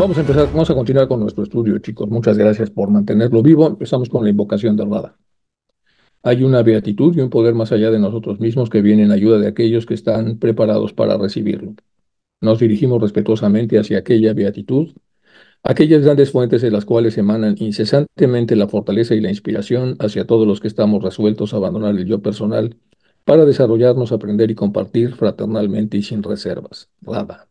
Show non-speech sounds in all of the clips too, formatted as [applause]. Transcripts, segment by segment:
Vamos a empezar, vamos a continuar con nuestro estudio, chicos. Muchas gracias por mantenerlo vivo. Empezamos con la invocación de Rada. Hay una beatitud y un poder más allá de nosotros mismos que viene en ayuda de aquellos que están preparados para recibirlo. Nos dirigimos respetuosamente hacia aquella beatitud, aquellas grandes fuentes de las cuales emanan incesantemente la fortaleza y la inspiración hacia todos los que estamos resueltos a abandonar el yo personal para desarrollarnos, aprender y compartir fraternalmente y sin reservas. Rada.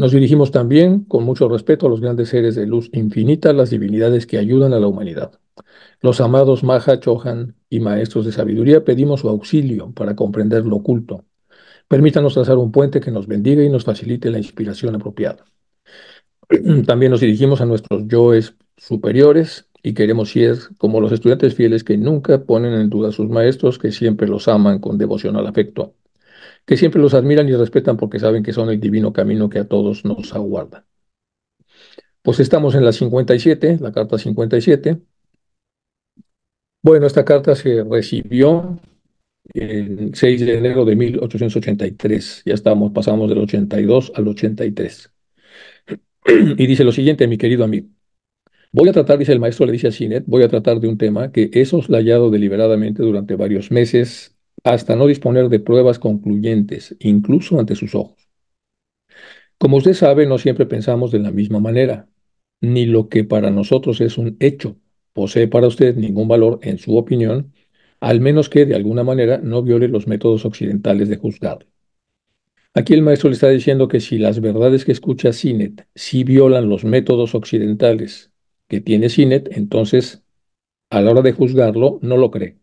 Nos dirigimos también con mucho respeto a los grandes seres de luz infinita, las divinidades que ayudan a la humanidad. Los amados Maha Chohan y maestros de sabiduría pedimos su auxilio para comprender lo oculto. Permítanos trazar un puente que nos bendiga y nos facilite la inspiración apropiada. [clears throat] También nos dirigimos a nuestros yoes superiores y queremos ser como los estudiantes fieles que nunca ponen en duda a sus maestros, que siempre los aman con devocional afecto que siempre los admiran y respetan porque saben que son el divino camino que a todos nos aguarda. Pues estamos en la 57, la carta 57. Bueno, esta carta se recibió el 6 de enero de 1883. Ya estamos, pasamos del 82 al 83. Y dice lo siguiente, mi querido amigo. Voy a tratar, dice el maestro, le dice a Sinet, voy a tratar de un tema que he soslayado deliberadamente durante varios meses hasta no disponer de pruebas concluyentes, incluso ante sus ojos. Como usted sabe, no siempre pensamos de la misma manera, ni lo que para nosotros es un hecho posee para usted ningún valor en su opinión, al menos que de alguna manera no viole los métodos occidentales de juzgar. Aquí el maestro le está diciendo que si las verdades que escucha Sinet sí violan los métodos occidentales que tiene Sinet, entonces a la hora de juzgarlo no lo cree.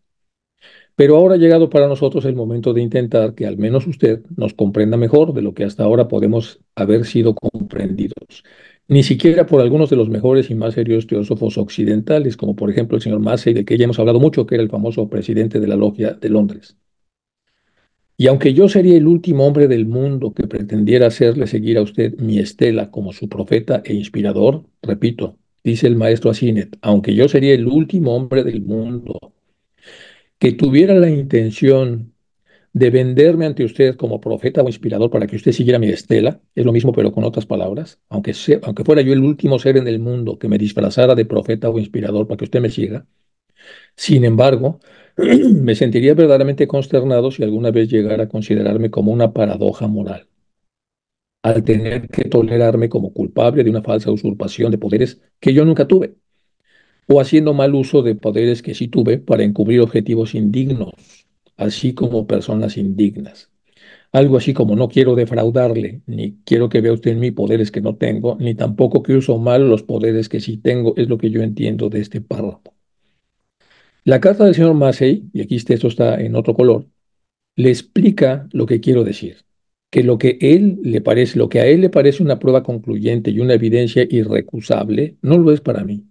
Pero ahora ha llegado para nosotros el momento de intentar que al menos usted nos comprenda mejor de lo que hasta ahora podemos haber sido comprendidos. Ni siquiera por algunos de los mejores y más serios teósofos occidentales, como por ejemplo el señor Massey, de que ya hemos hablado mucho, que era el famoso presidente de la Logia de Londres. Y aunque yo sería el último hombre del mundo que pretendiera hacerle seguir a usted mi estela como su profeta e inspirador, repito, dice el maestro Asinet, aunque yo sería el último hombre del mundo que tuviera la intención de venderme ante usted como profeta o inspirador para que usted siguiera mi estela, es lo mismo pero con otras palabras, aunque, aunque fuera yo el último ser en el mundo que me disfrazara de profeta o inspirador para que usted me siga, sin embargo, [clears throat] me sentiría verdaderamente consternado si alguna vez llegara a considerarme como una paradoja moral, al tener que tolerarme como culpable de una falsa usurpación de poderes que yo nunca tuve o haciendo mal uso de poderes que sí tuve para encubrir objetivos indignos, así como personas indignas. Algo así como no quiero defraudarle, ni quiero que vea usted en mí poderes que no tengo, ni tampoco que uso mal los poderes que sí tengo, es lo que yo entiendo de este párrafo. La carta del señor Massey, y aquí este, esto está en otro color, le explica lo que quiero decir, que lo que él le parece, lo que a él le parece una prueba concluyente y una evidencia irrecusable, no lo es para mí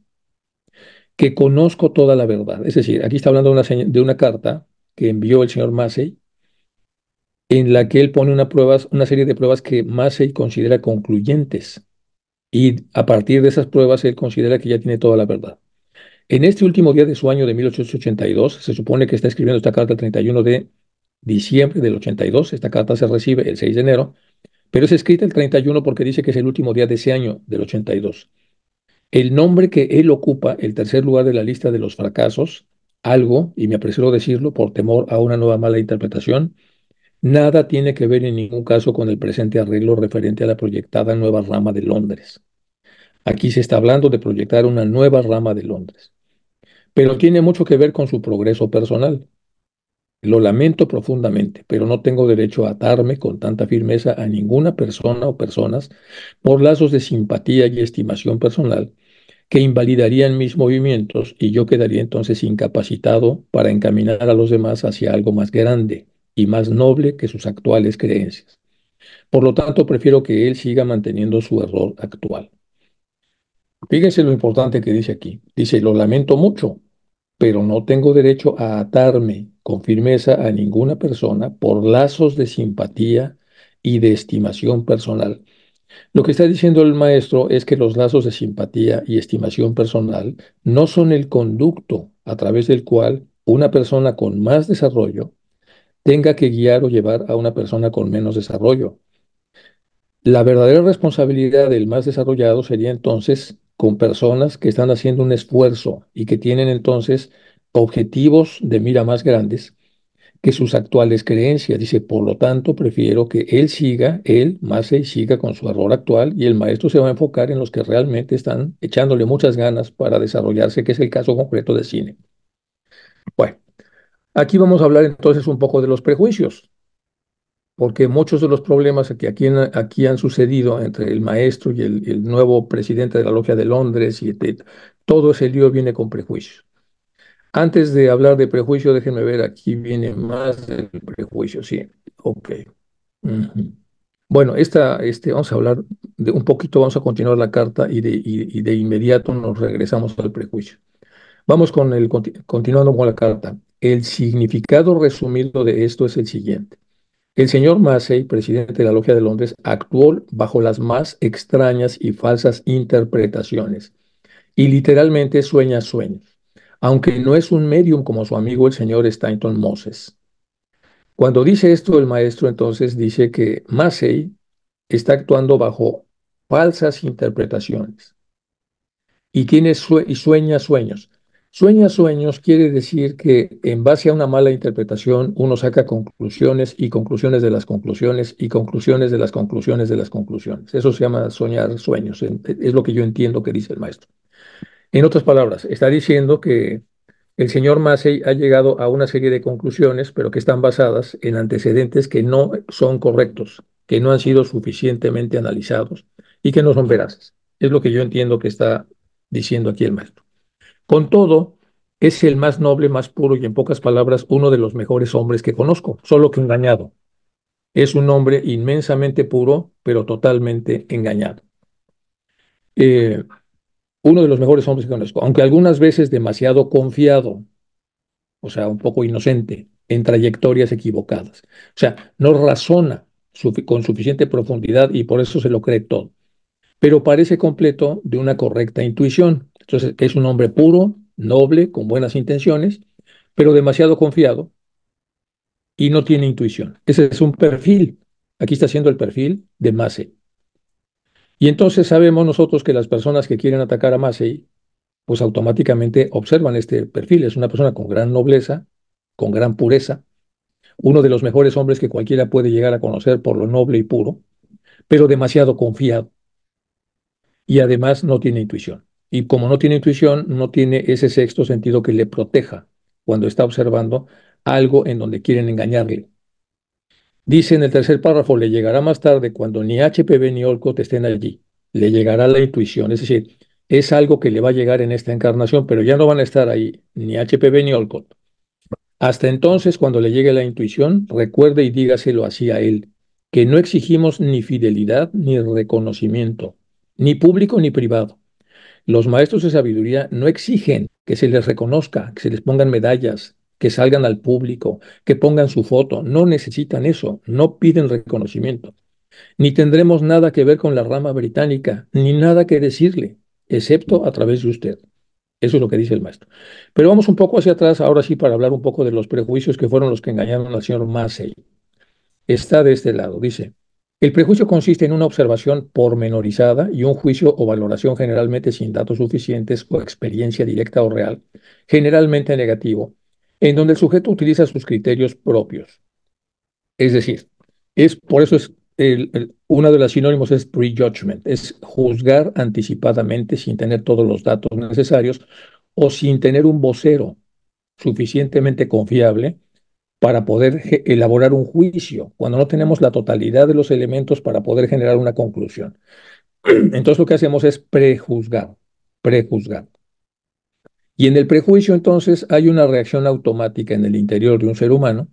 que conozco toda la verdad. Es decir, aquí está hablando de una, carta que envió el señor Massey, en la que él pone una, una serie de pruebas que Massey considera concluyentes. Y a partir de esas pruebas, él considera que ya tiene toda la verdad. En este último día de su año de 1882, se supone que está escribiendo esta carta el 31 de diciembre del 82, esta carta se recibe el 6 de enero, pero es escrita el 31 porque dice que es el último día de ese año del 82 el nombre que él ocupa, el tercer lugar de la lista de los fracasos, algo, y me apresuro decirlo por temor a una nueva mala interpretación, nada tiene que ver en ningún caso con el presente arreglo referente a la proyectada nueva rama de Londres. Aquí se está hablando de proyectar una nueva rama de Londres, pero tiene mucho que ver con su progreso personal. Lo lamento profundamente, pero no tengo derecho a atarme con tanta firmeza a ninguna persona o personas por lazos de simpatía y estimación personal que invalidarían mis movimientos y yo quedaría entonces incapacitado para encaminar a los demás hacia algo más grande y más noble que sus actuales creencias. Por lo tanto, prefiero que él siga manteniendo su error actual. Fíjense lo importante que dice aquí. Dice, lo lamento mucho, pero no tengo derecho a atarme con firmeza a ninguna persona por lazos de simpatía y de estimación personal lo que está diciendo el maestro es que los lazos de simpatía y estimación personal no son el conducto a través del cual una persona con más desarrollo tenga que guiar o llevar a una persona con menos desarrollo. La verdadera responsabilidad del más desarrollado sería entonces con personas que están haciendo un esfuerzo y que tienen entonces objetivos de mira más grandes que sus actuales creencias. Dice, por lo tanto, prefiero que él siga, él, más se siga con su error actual y el maestro se va a enfocar en los que realmente están echándole muchas ganas para desarrollarse, que es el caso concreto de cine. Bueno, aquí vamos a hablar entonces un poco de los prejuicios, porque muchos de los problemas que aquí, aquí han sucedido entre el maestro y el, nuevo presidente de la Logia de Londres y todo ese lío viene con prejuicios. Antes de hablar de prejuicio, déjenme ver, aquí viene más del prejuicio, sí, ok. Bueno, esta, este, vamos a hablar de un poquito, vamos a continuar la carta y de, de inmediato nos regresamos al prejuicio. Vamos con el, continuando con la carta. El significado resumido de esto es el siguiente. El señor Massey, presidente de la Logia de Londres, actuó bajo las más extrañas y falsas interpretaciones y literalmente sueña sueños aunque no es un medium como su amigo el señor Stanton Moses. Cuando dice esto el maestro entonces dice que Massey está actuando bajo falsas interpretaciones. Y tiene y sueña sueños. Sueña sueños quiere decir que en base a una mala interpretación uno saca conclusiones y conclusiones de las conclusiones y conclusiones de las conclusiones de las conclusiones. Eso se llama soñar sueños. Es lo que yo entiendo que dice el maestro. En otras palabras, está diciendo que el señor Massey ha llegado a una serie de conclusiones, pero que están basadas en antecedentes que no son correctos, que no han sido suficientemente analizados y que no son veraces. Es lo que yo entiendo que está diciendo aquí el maestro. Con todo, es el más noble, más puro y en pocas palabras uno de los mejores hombres que conozco, solo que engañado. Es un hombre inmensamente puro, pero totalmente engañado. Eh, uno de los mejores hombres que conozco, aunque algunas veces demasiado confiado, o sea, un poco inocente, en trayectorias equivocadas. O sea, no razona con suficiente profundidad y por eso se lo cree todo. Pero parece completo de una correcta intuición. Entonces, es un hombre puro, noble, con buenas intenciones, pero demasiado confiado y no tiene intuición. Ese es un perfil. Aquí está siendo el perfil de Mase. Y entonces sabemos nosotros que las personas que quieren atacar a Massey, pues automáticamente observan este perfil. Es una persona con gran nobleza, con gran pureza, uno de los mejores hombres que cualquiera puede llegar a conocer por lo noble y puro, pero demasiado confiado. Y además no tiene intuición. Y como no tiene intuición, no tiene ese sexto sentido que le proteja cuando está observando algo en donde quieren engañarle. Dice en el tercer párrafo, le llegará más tarde cuando ni HPV ni Olcott estén allí. Le llegará la intuición, es decir, es algo que le va a llegar en esta encarnación, pero ya no van a estar ahí ni HPV ni Olcott. Hasta entonces, cuando le llegue la intuición, recuerde y dígaselo así a él, que no exigimos ni fidelidad ni reconocimiento, ni público ni privado. Los maestros de sabiduría no exigen que se les reconozca, que se les pongan medallas, que salgan al público, que pongan su foto. No necesitan eso, no piden reconocimiento. Ni tendremos nada que ver con la rama británica, ni nada que decirle, excepto a través de usted. Eso es lo que dice el maestro. Pero vamos un poco hacia atrás ahora sí para hablar un poco de los prejuicios que fueron los que engañaron al señor Massey. Está de este lado, dice. El prejuicio consiste en una observación pormenorizada y un juicio o valoración generalmente sin datos suficientes o experiencia directa o real, generalmente negativo, en donde el sujeto utiliza sus criterios propios. Es decir, es por eso es uno de los sinónimos es prejudgment, es juzgar anticipadamente sin tener todos los datos necesarios o sin tener un vocero suficientemente confiable para poder elaborar un juicio, cuando no tenemos la totalidad de los elementos para poder generar una conclusión. [clears throat] Entonces lo que hacemos es prejuzgar, prejuzgar. Y en el prejuicio entonces hay una reacción automática en el interior de un ser humano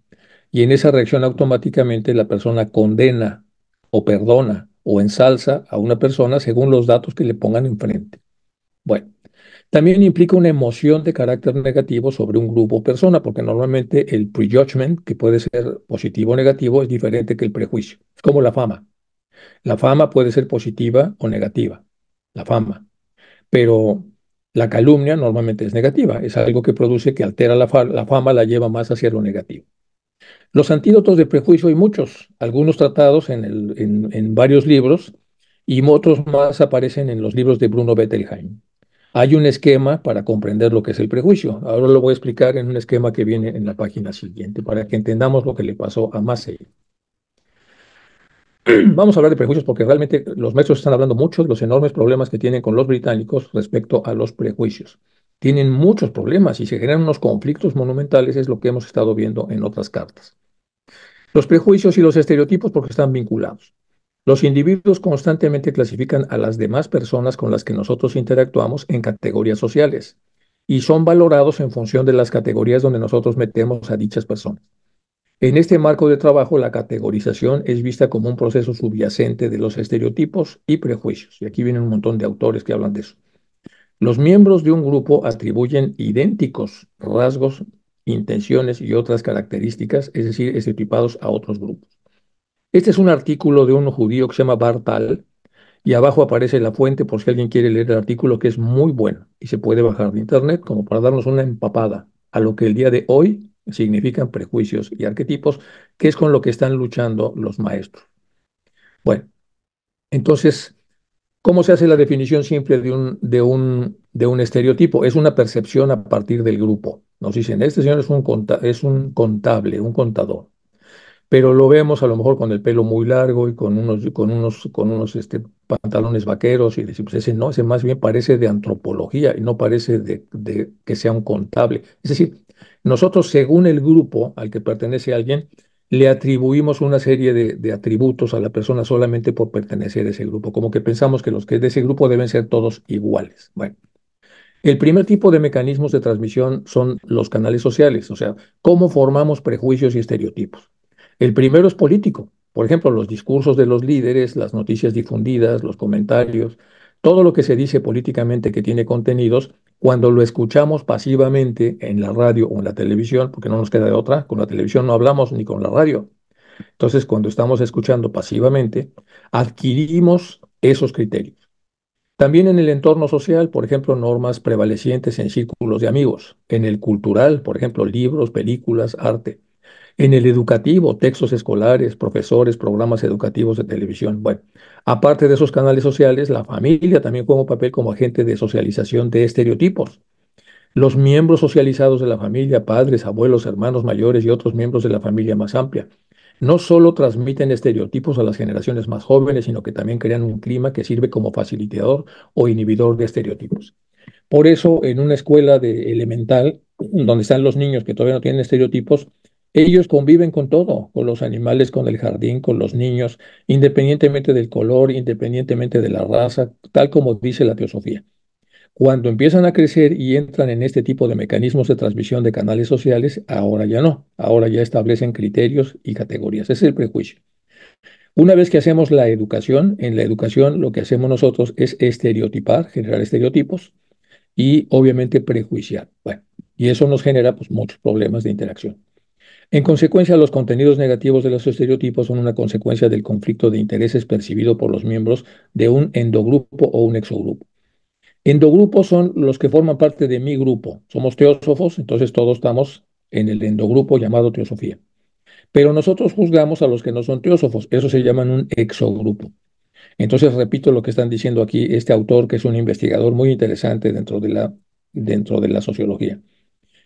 y en esa reacción automáticamente la persona condena o perdona o ensalza a una persona según los datos que le pongan enfrente. Bueno, también implica una emoción de carácter negativo sobre un grupo o persona, porque normalmente el prejudgment, que puede ser positivo o negativo, es diferente que el prejuicio. Es como la fama. La fama puede ser positiva o negativa, la fama. Pero la calumnia normalmente es negativa, es algo que produce que altera la, fama, la lleva más hacia lo negativo. Los antídotos de prejuicio hay muchos, algunos tratados en, en, varios libros y otros más aparecen en los libros de Bruno Bettelheim. Hay un esquema para comprender lo que es el prejuicio. Ahora lo voy a explicar en un esquema que viene en la página siguiente para que entendamos lo que le pasó a Massey. [clears throat] vamos a hablar de prejuicios porque realmente los maestros están hablando mucho de los enormes problemas que tienen con los británicos respecto a los prejuicios. Tienen muchos problemas y se generan unos conflictos monumentales, es lo que hemos estado viendo en otras cartas. Los prejuicios y los estereotipos porque están vinculados. Los individuos constantemente clasifican a las demás personas con las que nosotros interactuamos en categorías sociales y son valorados en función de las categorías donde nosotros metemos a dichas personas. En este marco de trabajo, la categorización es vista como un proceso subyacente de los estereotipos y prejuicios. Y aquí vienen un montón de autores que hablan de eso. Los miembros de un grupo atribuyen idénticos rasgos, intenciones y otras características, es decir, estereotipados a otros grupos. Este es un artículo de un judío que se llama Bartal, y abajo aparece la fuente por si alguien quiere leer el artículo, que es muy bueno y se puede bajar de internet como para darnos una empapada a lo que el día de hoy significan prejuicios y arquetipos, que es con lo que están luchando los maestros. Bueno, entonces, ¿cómo se hace la definición simple de un, de un, de un estereotipo? Es una percepción a partir del grupo. Nos dicen, este señor es un, es un contable, un contador pero lo vemos a lo mejor con el pelo muy largo y con unos, con unos, con unos este, pantalones vaqueros y decimos, ese no, ese más bien parece de antropología y no parece de, que sea un contable. Es decir, nosotros, según el grupo al que pertenece alguien, le atribuimos una serie de, atributos a la persona solamente por pertenecer a ese grupo, como que pensamos que los que es de ese grupo deben ser todos iguales. Bueno, el primer tipo de mecanismos de transmisión son los canales sociales, o sea, cómo formamos prejuicios y estereotipos. El primero es político, por ejemplo, los discursos de los líderes, las noticias difundidas, los comentarios, todo lo que se dice políticamente que tiene contenidos cuando lo escuchamos pasivamente en la radio o en la televisión, porque no nos queda de otra, con la televisión no hablamos ni con la radio. Entonces, cuando estamos escuchando pasivamente, adquirimos esos criterios. También en el entorno social, por ejemplo, normas prevalecientes en círculos de amigos, en el cultural, por ejemplo, libros, películas, arte. En el educativo, textos escolares, profesores, programas educativos de televisión. Bueno, aparte de esos canales sociales, la familia también juega un papel como agente de socialización de estereotipos. Los miembros socializados de la familia, padres, abuelos, hermanos mayores y otros miembros de la familia más amplia, no solo transmiten estereotipos a las generaciones más jóvenes, sino que también crean un clima que sirve como facilitador o inhibidor de estereotipos. Por eso, en una escuela de elemental, donde están los niños que todavía no tienen estereotipos, ellos conviven con todo, con los animales, con el jardín, con los niños, independientemente del color, independientemente de la raza, tal como dice la teosofía. Cuando empiezan a crecer y entran en este tipo de mecanismos de transmisión de canales sociales, ahora ya no, ahora ya establecen criterios y categorías. es el prejuicio. Una vez que hacemos la educación, en la educación lo que hacemos nosotros es estereotipar, generar estereotipos y obviamente prejuiciar. Bueno, y eso nos genera pues, muchos problemas de interacción. En consecuencia, los contenidos negativos de los estereotipos son una consecuencia del conflicto de intereses percibido por los miembros de un endogrupo o un exogrupo. Endogrupos son los que forman parte de mi grupo. Somos teósofos, entonces todos estamos en el endogrupo llamado teosofía. Pero nosotros juzgamos a los que no son teósofos, eso se llaman un exogrupo. Entonces, repito lo que están diciendo aquí este autor, que es un investigador muy interesante dentro de la, dentro de la sociología.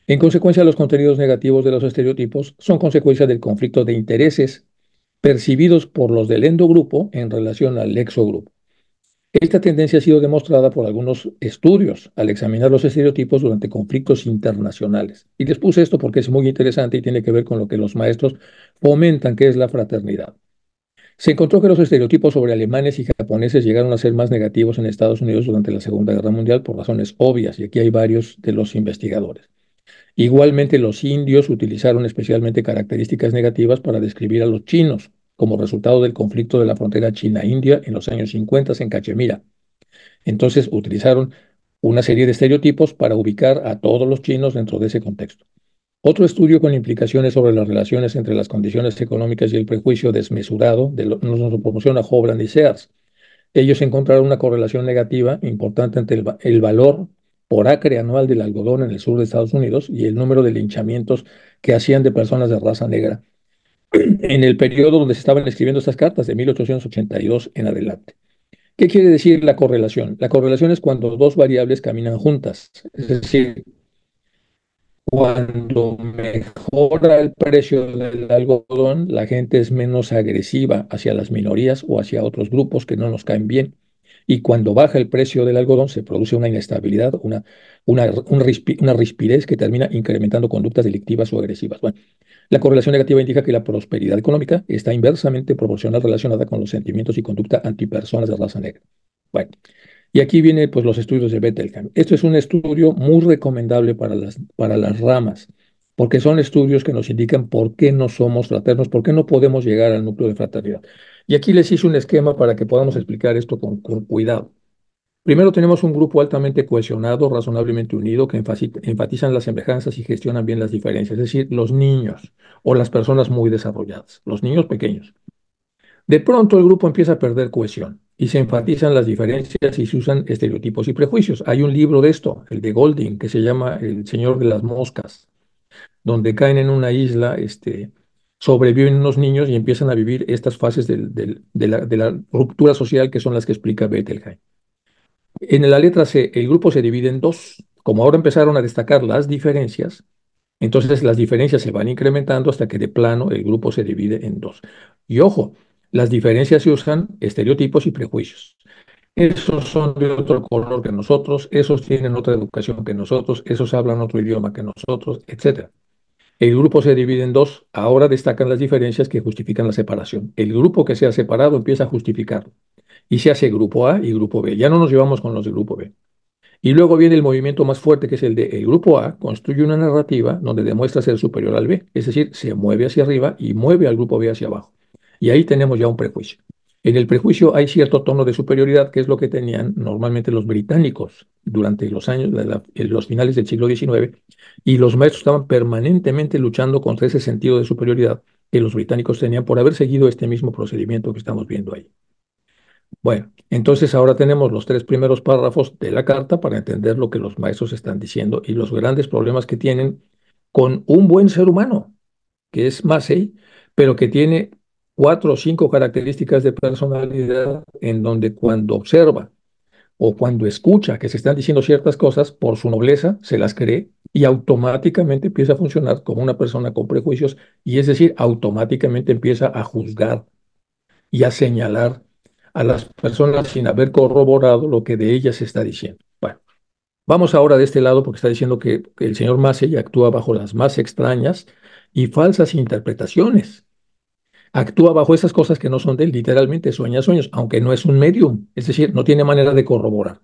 En consecuencia, los contenidos negativos de los estereotipos son consecuencia del conflicto de intereses percibidos por los del endogrupo en relación al exogrupo. Esta tendencia ha sido demostrada por algunos estudios al examinar los estereotipos durante conflictos internacionales. Y les puse esto porque es muy interesante y tiene que ver con lo que los maestros fomentan, que es la fraternidad. Se encontró que los estereotipos sobre alemanes y japoneses llegaron a ser más negativos en Estados Unidos durante la Segunda Guerra Mundial por razones obvias, y aquí hay varios de los investigadores. Igualmente, los indios utilizaron especialmente características negativas para describir a los chinos, como resultado del conflicto de la frontera China-India en los años 50 en Cachemira. Entonces utilizaron una serie de estereotipos para ubicar a todos los chinos dentro de ese contexto. Otro estudio con implicaciones sobre las relaciones entre las condiciones económicas y el prejuicio desmesurado de lo, promociona Hobland y Sears. Ellos encontraron una correlación negativa importante entre el valor por acre anual del algodón en el sur de Estados Unidos y el número de linchamientos que hacían de personas de raza negra [clears throat] en el periodo donde se estaban escribiendo estas cartas, de 1882 en adelante. ¿Qué quiere decir la correlación? La correlación es cuando dos variables caminan juntas, es decir, cuando mejora el precio del algodón, la gente es menos agresiva hacia las minorías o hacia otros grupos que no nos caen bien. Y cuando baja el precio del algodón se produce una inestabilidad, una, una, una rispidez que termina incrementando conductas delictivas o agresivas. Bueno, la correlación negativa indica que la prosperidad económica está inversamente proporcional relacionada con los sentimientos y conducta antipersonas de raza negra. y aquí vienen pues, los estudios de Bethelkamp. Esto es un estudio muy recomendable para las, para las ramas, porque son estudios que nos indican por qué no somos fraternos, por qué no podemos llegar al núcleo de fraternidad. Y aquí les hice un esquema para que podamos explicar esto con, cuidado. Primero tenemos un grupo altamente cohesionado, razonablemente unido, que enfatizan las semejanzas y gestionan bien las diferencias, es decir, los niños o las personas muy desarrolladas, los niños pequeños. De pronto el grupo empieza a perder cohesión y se enfatizan las diferencias y se usan estereotipos y prejuicios. Hay un libro de esto, el de Golding, que se llama El Señor de las Moscas, donde caen en una isla este, sobreviven unos niños y empiezan a vivir estas fases de, la, ruptura social que son las que explica Bettelheim. En la letra C, el grupo se divide en dos. Como ahora empezaron a destacar las diferencias, entonces las diferencias se van incrementando hasta que de plano el grupo se divide en dos. Y ojo, las diferencias se usan estereotipos y prejuicios. Esos son de otro color que nosotros, esos tienen otra educación que nosotros, esos hablan otro idioma que nosotros, etcétera. El grupo se divide en dos. Ahora destacan las diferencias que justifican la separación. El grupo que se ha separado empieza a justificarlo. Y se hace grupo A y grupo B. Ya no nos llevamos con los de grupo B. Y luego viene el movimiento más fuerte, que es el de el grupo A, construye una narrativa donde demuestra ser superior al B. Es decir, se mueve hacia arriba y mueve al grupo B hacia abajo. Y ahí tenemos ya un prejuicio. En el prejuicio hay cierto tono de superioridad, que es lo que tenían normalmente los británicos durante los años, eh, los finales del siglo XIX, y los maestros estaban permanentemente luchando contra ese sentido de superioridad que los británicos tenían por haber seguido este mismo procedimiento que estamos viendo ahí. Bueno, entonces ahora tenemos los tres primeros párrafos de la carta para entender lo que los maestros están diciendo y los grandes problemas que tienen con un buen ser humano, que es Massey, pero que tiene cuatro o cinco características de personalidad en donde cuando observa o cuando escucha que se están diciendo ciertas cosas, por su nobleza se las cree y automáticamente empieza a funcionar como una persona con prejuicios y es decir, automáticamente empieza a juzgar y a señalar a las personas sin haber corroborado lo que de ellas se está diciendo. Bueno, vamos ahora de este lado porque está diciendo que el señor Massey actúa bajo las más extrañas y falsas interpretaciones actúa bajo esas cosas que no son de él, literalmente sueña sueños, aunque no es un medium, es decir, no tiene manera de corroborar.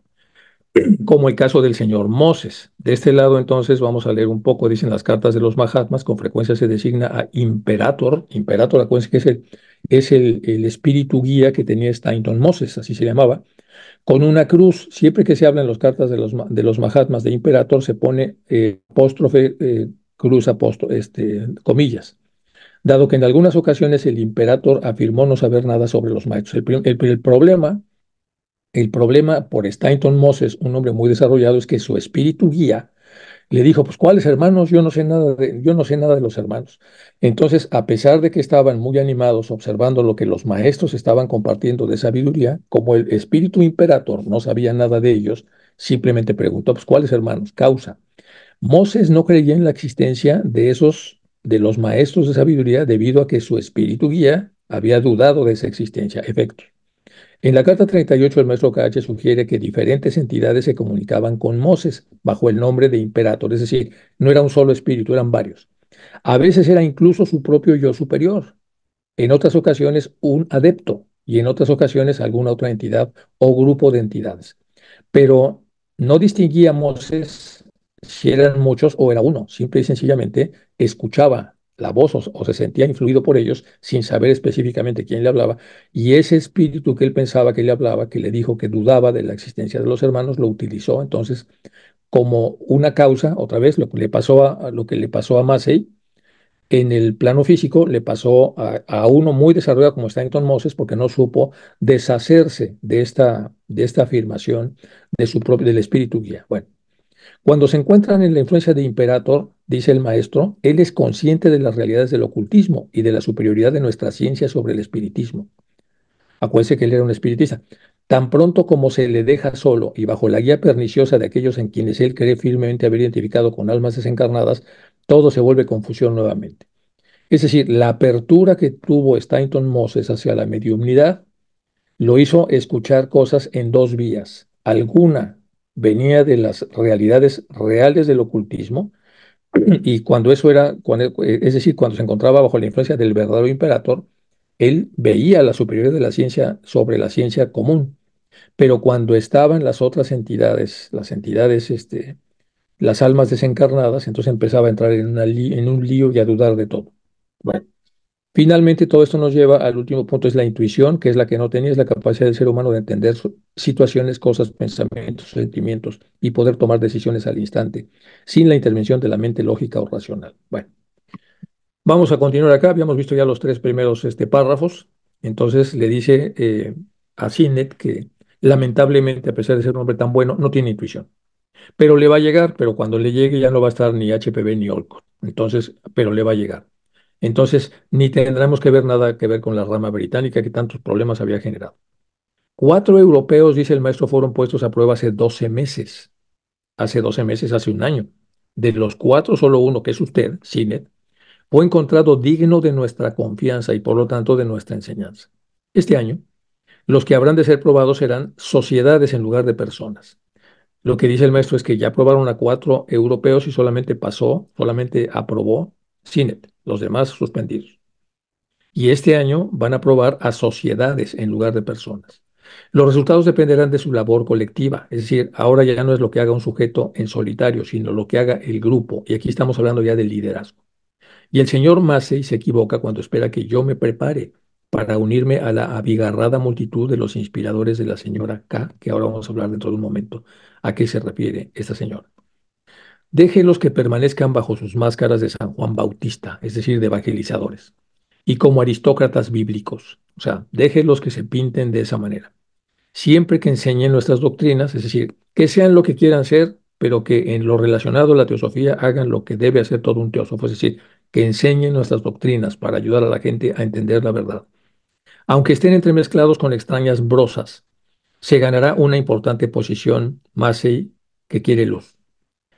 [clears throat] Como el caso del señor Moses. De este lado, entonces, vamos a leer un poco, dicen las cartas de los Mahatmas, con frecuencia se designa a Imperator. Imperator, acuérdense que es el, es el, espíritu guía que tenía Stanton Moses, así se llamaba, con una cruz. Siempre que se habla en las cartas de los, de los Mahatmas de Imperator, se pone eh, apóstrofe, eh, cruz, apóstrofe, este, comillas dado que en algunas ocasiones el imperator afirmó no saber nada sobre los maestros. El, problema, el problema por Stanton Moses, un hombre muy desarrollado, es que su espíritu guía le dijo, pues ¿cuáles hermanos? Yo no sé nada de, yo no sé nada de los hermanos. Entonces, a pesar de que estaban muy animados observando lo que los maestros estaban compartiendo de sabiduría, como el espíritu imperator no sabía nada de ellos, simplemente preguntó, pues ¿cuáles hermanos? Causa. Moses no creía en la existencia de esos de los maestros de sabiduría debido a que su espíritu guía había dudado de esa existencia. efecto En la carta 38 el maestro Khach sugiere que diferentes entidades se comunicaban con Moses bajo el nombre de imperator, es decir, no era un solo espíritu, eran varios. A veces era incluso su propio yo superior, en otras ocasiones un adepto y en otras ocasiones alguna otra entidad o grupo de entidades. Pero no distinguía Moses si eran muchos o era uno, simple y sencillamente escuchaba la voz o, se sentía influido por ellos sin saber específicamente quién le hablaba, y ese espíritu que él pensaba que le hablaba, que le dijo que dudaba de la existencia de los hermanos, lo utilizó entonces como una causa, otra vez lo que le pasó a, lo que le pasó a Massey, en el plano físico le pasó a, uno muy desarrollado como Stanton Moses porque no supo deshacerse de esta, de esta afirmación de su propio, del espíritu guía. Bueno, cuando se encuentran en la influencia de Imperator, dice el maestro, él es consciente de las realidades del ocultismo y de la superioridad de nuestra ciencia sobre el espiritismo. Acuérdense que él era un espiritista. Tan pronto como se le deja solo y bajo la guía perniciosa de aquellos en quienes él cree firmemente haber identificado con almas desencarnadas, todo se vuelve confusión nuevamente. Es decir, la apertura que tuvo Stanton Moses hacia la mediumnidad lo hizo escuchar cosas en dos vías. Alguna venía de las realidades reales del ocultismo y cuando eso era, es decir, cuando se encontraba bajo la influencia del verdadero imperator, él veía la superioridad de la ciencia sobre la ciencia común. Pero cuando estaban las otras entidades, las entidades, este, las almas desencarnadas, entonces empezaba a entrar en, en un lío y a dudar de todo. Finalmente, todo esto nos lleva al último punto, es la intuición, que es la que no tenía, es la capacidad del ser humano de entender situaciones, cosas, pensamientos, sentimientos y poder tomar decisiones al instante, sin la intervención de la mente lógica o racional. Bueno, vamos a continuar acá, habíamos visto ya los tres primeros este, párrafos, entonces le dice eh, a Sinet que lamentablemente, a pesar de ser un hombre tan bueno, no tiene intuición. Pero le va a llegar, pero cuando le llegue ya no va a estar ni HPV ni Olco Entonces, pero le va a llegar. Entonces, ni tendremos que ver nada que ver con la rama británica que tantos problemas había generado. Cuatro europeos, dice el maestro, fueron puestos a prueba hace 12 meses. Hace 12 meses, hace un año. De los cuatro, solo uno, que es usted, Sinet, fue encontrado digno de nuestra confianza y por lo tanto de nuestra enseñanza. Este año, los que habrán de ser probados serán sociedades en lugar de personas. Lo que dice el maestro es que ya probaron a cuatro europeos y solamente pasó, solamente aprobó Sinet los demás suspendidos. Y este año van a probar a sociedades en lugar de personas. Los resultados dependerán de su labor colectiva, es decir, ahora ya no es lo que haga un sujeto en solitario, sino lo que haga el grupo. Y aquí estamos hablando ya del liderazgo. Y el señor Massey se equivoca cuando espera que yo me prepare para unirme a la abigarrada multitud de los inspiradores de la señora K, que ahora vamos a hablar dentro de un momento. ¿A qué se refiere esta señora? los que permanezcan bajo sus máscaras de San Juan Bautista, es decir, de evangelizadores, y como aristócratas bíblicos, o sea, déjelos que se pinten de esa manera. Siempre que enseñen nuestras doctrinas, es decir, que sean lo que quieran ser, pero que en lo relacionado a la teosofía hagan lo que debe hacer todo un teósofo, es decir, que enseñen nuestras doctrinas para ayudar a la gente a entender la verdad. Aunque estén entremezclados con extrañas brosas, se ganará una importante posición, Masei, que quiere luz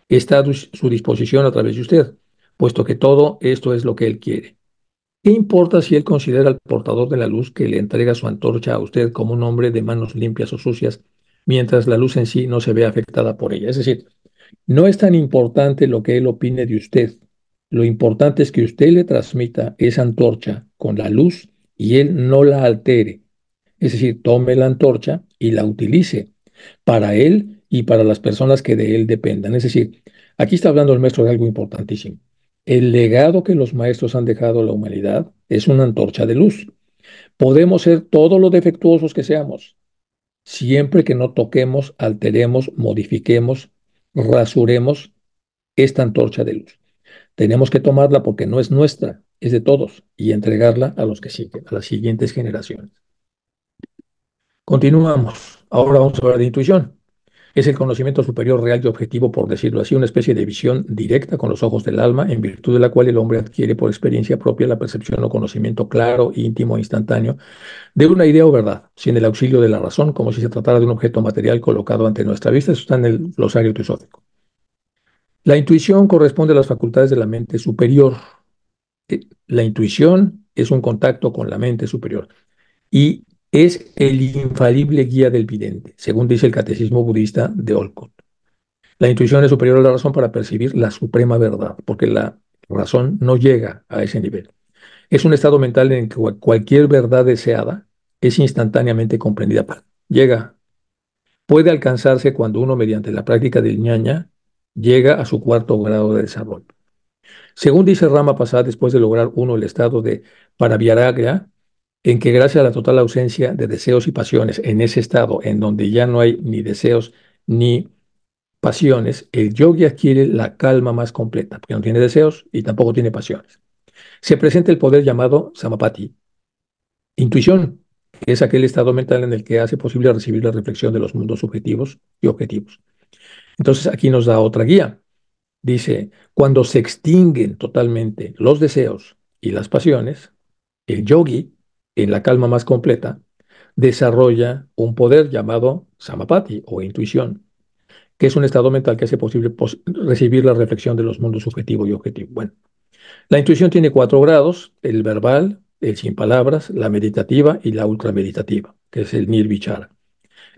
está a su disposición a través de usted, puesto que todo esto es lo que Él quiere. ¿Qué importa si Él considera al portador de la luz que le entrega su antorcha a usted como un hombre de manos limpias o sucias, mientras la luz en sí no se ve afectada por ella? Es decir, no es tan importante lo que Él opine de usted. Lo importante es que usted le transmita esa antorcha con la luz y Él no la altere. Es decir, tome la antorcha y la utilice. Para Él y para las personas que de él dependan. Es decir, aquí está hablando el maestro de algo importantísimo. El legado que los maestros han dejado a la humanidad es una antorcha de luz. Podemos ser todos los defectuosos que seamos, siempre que no toquemos, alteremos, modifiquemos, rasuremos esta antorcha de luz. Tenemos que tomarla porque no es nuestra, es de todos, y entregarla a los que siguen, a las siguientes generaciones. Continuamos. Ahora vamos a hablar de intuición. Es el conocimiento superior real y objetivo, por decirlo así, una especie de visión directa con los ojos del alma, en virtud de la cual el hombre adquiere por experiencia propia la percepción o conocimiento claro, íntimo, e instantáneo, de una idea o verdad, sin el auxilio de la razón, como si se tratara de un objeto material colocado ante nuestra vista. Eso está en el glosario teosófico. La intuición corresponde a las facultades de la mente superior. Eh, la intuición es un contacto con la mente superior. Y es el infalible guía del vidente, según dice el catecismo budista de Olcott. La intuición es superior a la razón para percibir la suprema verdad, porque la razón no llega a ese nivel. Es un estado mental en el que cualquier verdad deseada es instantáneamente comprendida. Llega. Puede alcanzarse cuando uno, mediante la práctica del ñaña, llega a su cuarto grado de desarrollo. Según dice Rama Pasad, después de lograr uno el estado de Paravyaragya, en que gracias a la total ausencia de deseos y pasiones en ese estado en donde ya no hay ni deseos ni pasiones, el yogi adquiere la calma más completa, porque no tiene deseos y tampoco tiene pasiones. Se presenta el poder llamado samapati, intuición, que es aquel estado mental en el que hace posible recibir la reflexión de los mundos subjetivos y objetivos. Entonces aquí nos da otra guía. Dice, cuando se extinguen totalmente los deseos y las pasiones, el yogi en la calma más completa, desarrolla un poder llamado samapati o intuición, que es un estado mental que hace posible recibir la reflexión de los mundos subjetivo y objetivo. Bueno, la intuición tiene cuatro grados, el verbal, el sin palabras, la meditativa y la ultrameditativa, que es el nirvichara.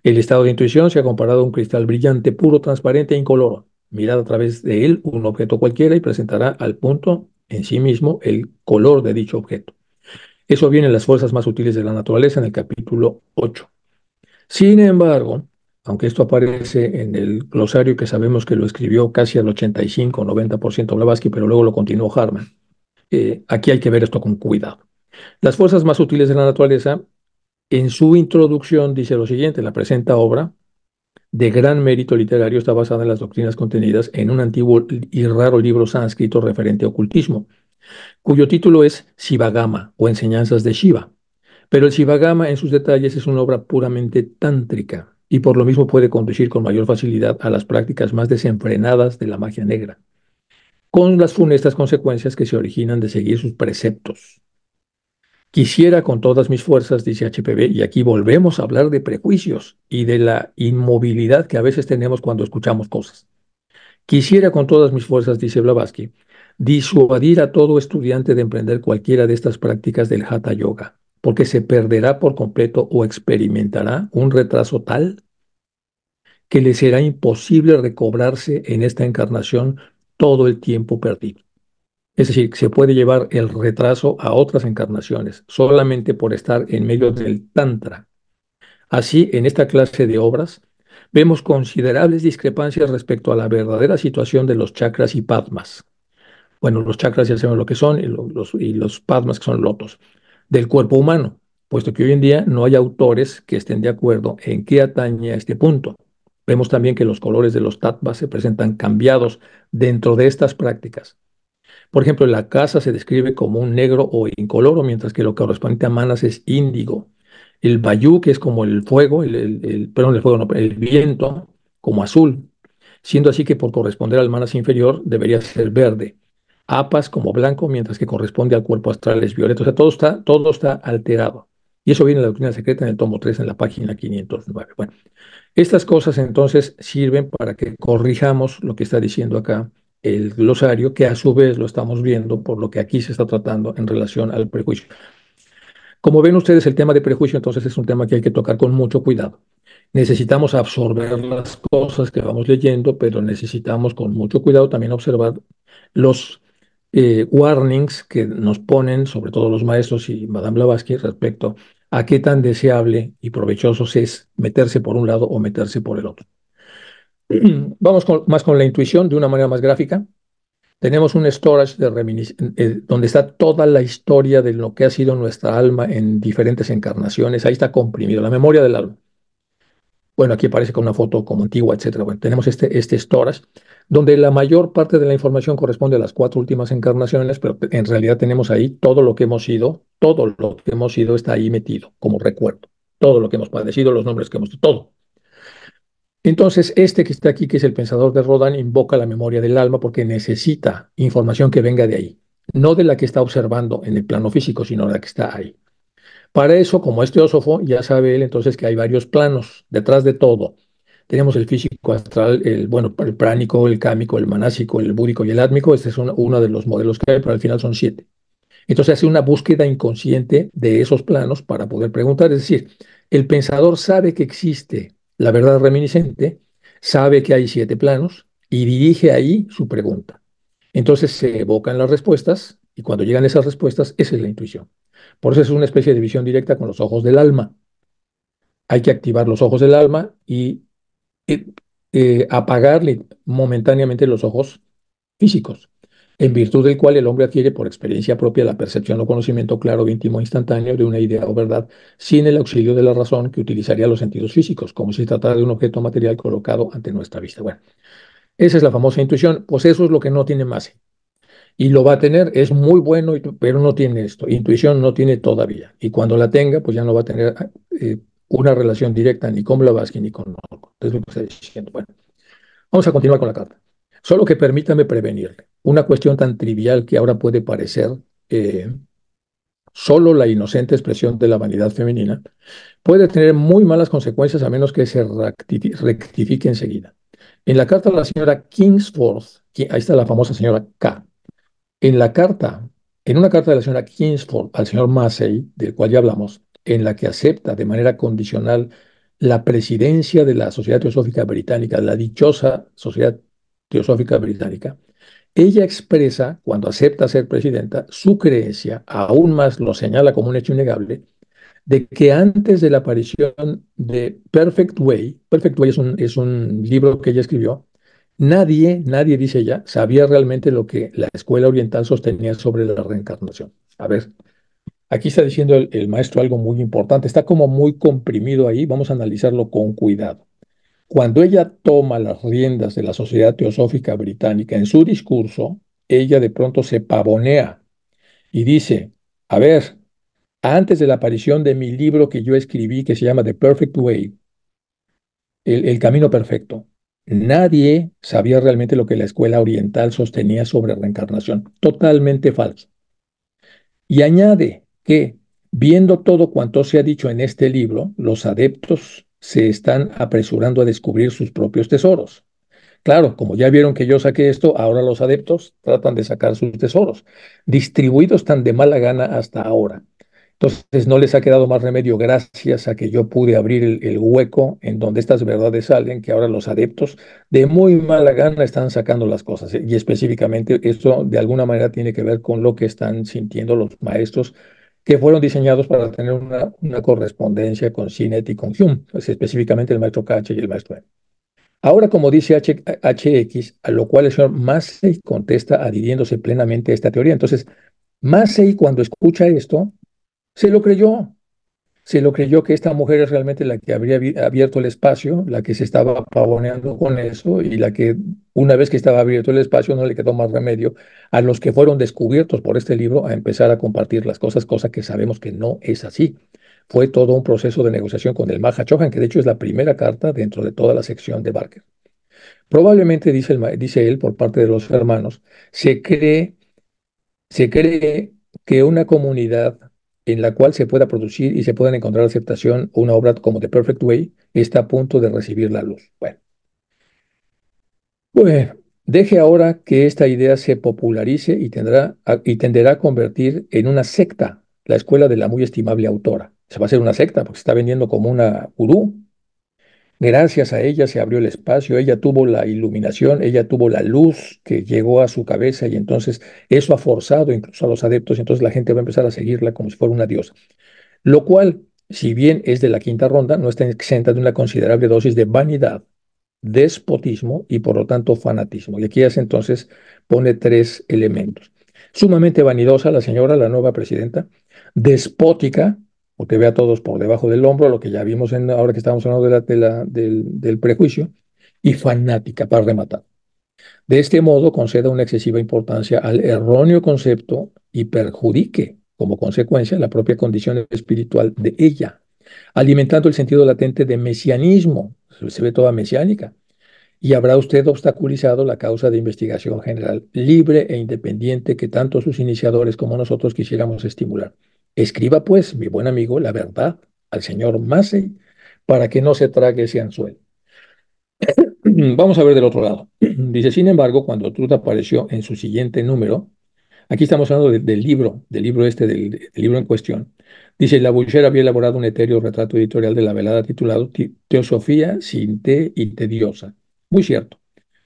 El estado de intuición se ha comparado a un cristal brillante, puro, transparente e incoloro. Mirad a través de él un objeto cualquiera y presentará al punto en sí mismo el color de dicho objeto. Eso viene en las fuerzas más útiles de la naturaleza en el capítulo 8. Sin embargo, aunque esto aparece en el glosario que sabemos que lo escribió casi al 85 90% Blavatsky, pero luego lo continuó Harman, eh, aquí hay que ver esto con cuidado. Las fuerzas más útiles de la naturaleza, en su introducción dice lo siguiente, la presenta obra de gran mérito literario está basada en las doctrinas contenidas en un antiguo y raro libro sánscrito referente a ocultismo, cuyo título es Shivagama o Enseñanzas de Shiva. Pero el Shivagama en sus detalles es una obra puramente tántrica y por lo mismo puede conducir con mayor facilidad a las prácticas más desenfrenadas de la magia negra, con las funestas consecuencias que se originan de seguir sus preceptos. Quisiera con todas mis fuerzas, dice HPB, y aquí volvemos a hablar de prejuicios y de la inmovilidad que a veces tenemos cuando escuchamos cosas. Quisiera con todas mis fuerzas, dice Blavatsky, disuadir a todo estudiante de emprender cualquiera de estas prácticas del hatha yoga, porque se perderá por completo o experimentará un retraso tal que le será imposible recobrarse en esta encarnación todo el tiempo perdido. Es decir, se puede llevar el retraso a otras encarnaciones solamente por estar en medio del tantra. Así, en esta clase de obras, vemos considerables discrepancias respecto a la verdadera situación de los chakras y padmas, bueno, los chakras ya sabemos lo que son y los, y los padmas que son lotos del cuerpo humano, puesto que hoy en día no hay autores que estén de acuerdo en qué atañe a este punto. Vemos también que los colores de los tatvas se presentan cambiados dentro de estas prácticas. Por ejemplo, la casa se describe como un negro o incoloro, mientras que lo que corresponde a manas es índigo. El bayú, que es como el fuego, el, el perdón, el fuego, no, el viento, como azul. Siendo así que por corresponder al manas inferior debería ser verde apas como blanco, mientras que corresponde al cuerpo astral es violeta. O sea, todo está, todo está alterado. Y eso viene en la doctrina secreta en el tomo 3, en la página 509. Bueno, estas cosas entonces sirven para que corrijamos lo que está diciendo acá el glosario, que a su vez lo estamos viendo por lo que aquí se está tratando en relación al prejuicio. Como ven ustedes, el tema de prejuicio entonces es un tema que hay que tocar con mucho cuidado. Necesitamos absorber las cosas que vamos leyendo, pero necesitamos con mucho cuidado también observar los eh, warnings que nos ponen, sobre todo los maestros y Madame Blavatsky, respecto a qué tan deseable y provechoso es meterse por un lado o meterse por el otro. [clears throat] Vamos más con la intuición de una manera más gráfica. Tenemos un storage eh, donde está toda la historia de lo que ha sido nuestra alma en diferentes encarnaciones. Ahí está comprimido, la memoria del alma. Bueno, aquí aparece con una foto como antigua, etcétera. Bueno, tenemos este, este storage, donde la mayor parte de la información corresponde a las cuatro últimas encarnaciones, pero en realidad tenemos ahí todo lo que hemos sido, todo lo que hemos ido está ahí metido como recuerdo. Todo lo que hemos padecido, los nombres que hemos, todo. Entonces, este que está aquí, que es el pensador de Rodán, invoca la memoria del alma porque necesita información que venga de ahí, no de la que está observando en el plano físico, sino de la que está ahí. Para eso, como es teósofo, ya sabe él entonces que hay varios planos detrás de todo. Tenemos el físico astral, el, bueno, el pránico, el cámico, el manásico, el búdico y el átmico. Este es uno de los modelos que hay, pero al final son siete. Entonces hace una búsqueda inconsciente de esos planos para poder preguntar. Es decir, el pensador sabe que existe la verdad reminiscente, sabe que hay siete planos y dirige ahí su pregunta. Entonces se evocan las respuestas y cuando llegan esas respuestas, esa es la intuición. Por eso es una especie de visión directa con los ojos del alma. Hay que activar los ojos del alma y eh, eh, apagarle momentáneamente los ojos físicos, en virtud del cual el hombre adquiere por experiencia propia la percepción o conocimiento claro, íntimo, instantáneo de una idea o verdad, sin el auxilio de la razón que utilizaría los sentidos físicos, como si se tratara de un objeto material colocado ante nuestra vista. Bueno, esa es la famosa intuición, pues eso es lo que no tiene más y lo va a tener, es muy bueno, pero no tiene esto, intuición no tiene todavía. Y cuando la tenga, pues ya no va a tener eh, una relación directa ni con Blavatsky ni con Entonces, me diciendo, bueno, vamos a continuar con la carta. Solo que permítame prevenirle. Una cuestión tan trivial que ahora puede parecer eh, solo la inocente expresión de la vanidad femenina, puede tener muy malas consecuencias a menos que se rectifique enseguida. En la carta de la señora Kingsforth, ahí está la famosa señora K, en la carta, en una carta de la señora Kingsford al señor Massey, del cual ya hablamos, en la que acepta de manera condicional la presidencia de la Sociedad Teosófica Británica, la dichosa Sociedad Teosófica Británica, ella expresa, cuando acepta ser presidenta, su creencia, aún más lo señala como un hecho innegable, de que antes de la aparición de Perfect Way, Perfect Way es un, es un libro que ella escribió, Nadie, nadie dice ya, sabía realmente lo que la escuela oriental sostenía sobre la reencarnación. A ver, aquí está diciendo el, maestro algo muy importante, está como muy comprimido ahí, vamos a analizarlo con cuidado. Cuando ella toma las riendas de la Sociedad Teosófica Británica en su discurso, ella de pronto se pavonea y dice, a ver, antes de la aparición de mi libro que yo escribí, que se llama The Perfect Way, el Camino Perfecto, nadie sabía realmente lo que la escuela oriental sostenía sobre reencarnación. Totalmente falso. Y añade que, viendo todo cuanto se ha dicho en este libro, los adeptos se están apresurando a descubrir sus propios tesoros. Claro, como ya vieron que yo saqué esto, ahora los adeptos tratan de sacar sus tesoros, distribuidos tan de mala gana hasta ahora. Entonces no les ha quedado más remedio gracias a que yo pude abrir el, hueco en donde estas verdades salen, que ahora los adeptos de muy mala gana están sacando las cosas. ¿eh? Y específicamente esto de alguna manera tiene que ver con lo que están sintiendo los maestros que fueron diseñados para tener una, correspondencia con Sinet y con Hume, pues, específicamente el maestro K.H. y el maestro M. Ahora, como dice HX, a lo cual el señor Massey contesta adhiriéndose plenamente a esta teoría. Entonces, Massey cuando escucha esto, se lo creyó. Se lo creyó que esta mujer es realmente la que habría abierto el espacio, la que se estaba pavoneando con eso y la que una vez que estaba abierto el espacio no le quedó más remedio a los que fueron descubiertos por este libro a empezar a compartir las cosas, cosa que sabemos que no es así. Fue todo un proceso de negociación con el Maha Chohan, que de hecho es la primera carta dentro de toda la sección de Barker. Probablemente, dice, dice él por parte de los hermanos, se cree, se cree que una comunidad en la cual se pueda producir y se pueda encontrar aceptación una obra como The Perfect Way está a punto de recibir la luz. Bueno, deje ahora que esta idea se popularice y, tendrá, y tenderá a convertir en una secta la escuela de la muy estimable autora. Se va a hacer una secta porque se está vendiendo como una gurú, Gracias a ella se abrió el espacio, ella tuvo la iluminación, ella tuvo la luz que llegó a su cabeza y entonces eso ha forzado incluso a los adeptos y entonces la gente va a empezar a seguirla como si fuera una diosa. Lo cual, si bien es de la quinta ronda, no está exenta de una considerable dosis de vanidad, despotismo y por lo tanto fanatismo. Y aquí hace entonces pone tres elementos. Sumamente vanidosa la señora, la nueva presidenta, despótica, o te vea a todos por debajo del hombro, lo que ya vimos en, ahora que estamos hablando de la, del, del prejuicio, y fanática para rematar. De este modo, conceda una excesiva importancia al erróneo concepto y perjudique, como consecuencia, la propia condición espiritual de ella, alimentando el sentido latente de mesianismo, se ve toda mesiánica, y habrá usted obstaculizado la causa de investigación general libre e independiente que tanto sus iniciadores como nosotros quisiéramos estimular. Escriba pues, mi buen amigo, la verdad al señor Massey para que no se trague ese anzuelo. [clears throat] Vamos a ver del otro lado. [clears throat] Dice, sin embargo, cuando Truth apareció en su siguiente número, aquí estamos hablando del libro, del libro este, del, libro en cuestión, dice, la Boucher había elaborado un etéreo retrato editorial de la velada titulado Teosofía sin té y tediosa. Muy cierto.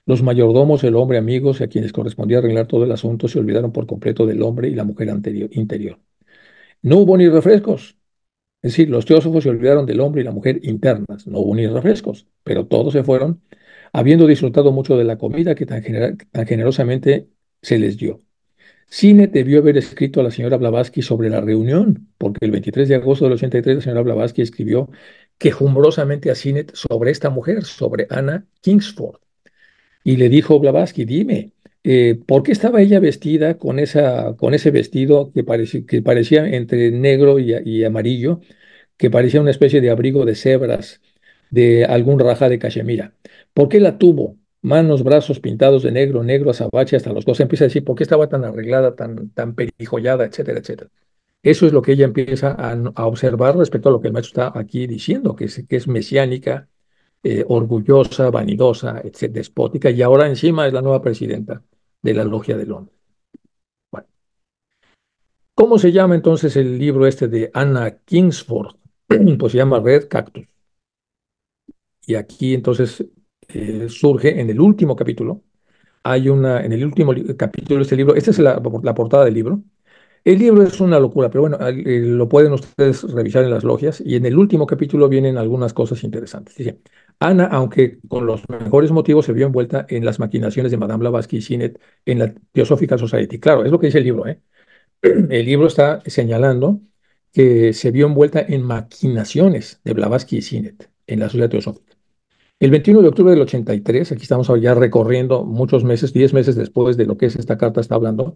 Los mayordomos, el hombre, amigos, a quienes correspondía arreglar todo el asunto, se olvidaron por completo del hombre y la mujer anterior, interior. No hubo ni refrescos. Es decir, los teósofos se olvidaron del hombre y la mujer internas. No hubo ni refrescos, pero todos se fueron, habiendo disfrutado mucho de la comida que tan, generosamente se les dio. Sinet debió haber escrito a la señora Blavatsky sobre la reunión, porque el 23 de agosto del 83 la señora Blavatsky escribió quejumbrosamente a Sinet sobre esta mujer, sobre Anna Kingsford. Y le dijo Blavatsky, dime, eh, ¿por qué estaba ella vestida con, esa, con ese vestido que, parecía, que parecía entre negro y, amarillo, que parecía una especie de abrigo de cebras de algún raja de cachemira? ¿Por qué la tuvo? Manos, brazos pintados de negro, negro, azabache, hasta los dos. Empieza a decir, ¿por qué estaba tan arreglada, tan, tan perijollada, etcétera, etcétera? Eso es lo que ella empieza a, observar respecto a lo que el maestro está aquí diciendo, que es, mesiánica, eh, orgullosa, vanidosa, etc., despótica, y ahora encima es la nueva presidenta de la Logia de Londres. ¿Cómo se llama entonces el libro este de Anna Kingsford? [clears throat] pues se llama Red Cactus. Y aquí entonces eh, surge en el último capítulo, hay una, en el último capítulo de este libro, esta es la, portada del libro, el libro es una locura, pero bueno, eh, lo pueden ustedes revisar en las logias y en el último capítulo vienen algunas cosas interesantes. Dice, Ana, aunque con los mejores motivos, se vio envuelta en las maquinaciones de Madame Blavatsky y Sinet en la Theosophical Society. Claro, es lo que dice el libro. ¿eh? [clears throat] El libro está señalando que se vio envuelta en maquinaciones de Blavatsky y Sinet en la Sociedad Teosófica. El 21 de octubre del 83, aquí estamos ya recorriendo muchos meses, 10 meses después de lo que es esta carta, está hablando,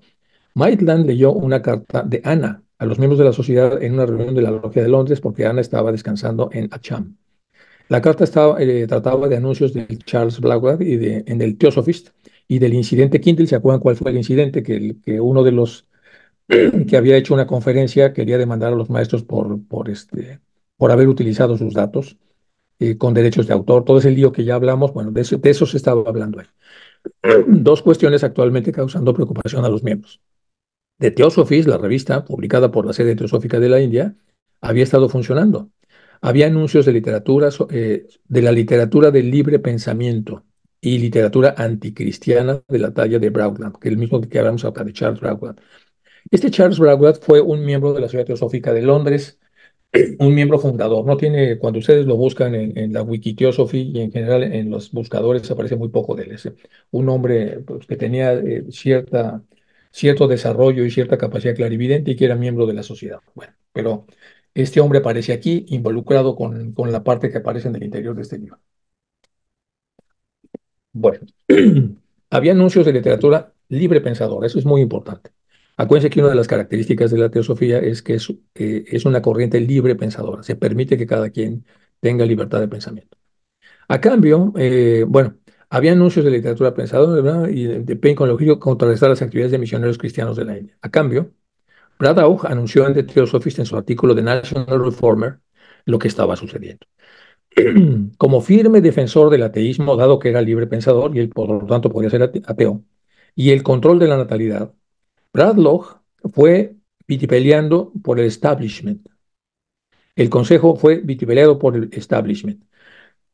Maitland leyó una carta de Ana a los miembros de la sociedad en una reunión de la Logia de Londres porque Ana estaba descansando en Acham. La carta estaba, eh, trataba de anuncios del Charles Blackwell y de, en el Theosophist y del incidente Kindle. ¿Se acuerdan cuál fue el incidente? Que, que uno de los [clears throat] que había hecho una conferencia quería demandar a los maestros por, por, este, por haber utilizado sus datos eh, con derechos de autor. Todo ese lío que ya hablamos, bueno, de eso, de eso se estaba hablando ahí. [clears throat] Dos cuestiones actualmente causando preocupación a los miembros. De Theosophist, la revista publicada por la sede teosófica de la India, había estado funcionando había anuncios de literatura, eh, de la literatura del libre pensamiento y literatura anticristiana de la talla de Braugland, que es el mismo que hablamos acá de Charles Este Charles Braugland fue un miembro de la Sociedad Teosófica de Londres, [clears throat] un miembro fundador. No tiene, cuando ustedes lo buscan en, la Wikiteosophy y en general en los buscadores aparece muy poco de él. Eh, un hombre pues, que tenía eh, cierta, cierto desarrollo y cierta capacidad clarividente y que era miembro de la sociedad. Bueno, pero este hombre aparece aquí involucrado con, con la parte que aparece en el interior de este libro. Bueno, [clears throat] había anuncios de literatura libre pensadora, eso es muy importante. Acuérdense que una de las características de la teosofía es que es, una corriente libre pensadora, se permite que cada quien tenga libertad de pensamiento. A cambio, eh, bueno, había anuncios de literatura pensadora y de, pein con el objetivo contrarrestar las actividades de misioneros cristianos de la India. A cambio, Brad anunció en The Theosophist en su artículo de National Reformer lo que estaba sucediendo. [clears throat] Como firme defensor del ateísmo, dado que era libre pensador y por lo tanto podía ser ateo, y el control de la natalidad, Brad fue vitipeleando por el establishment. El consejo fue vitipeleado por el establishment.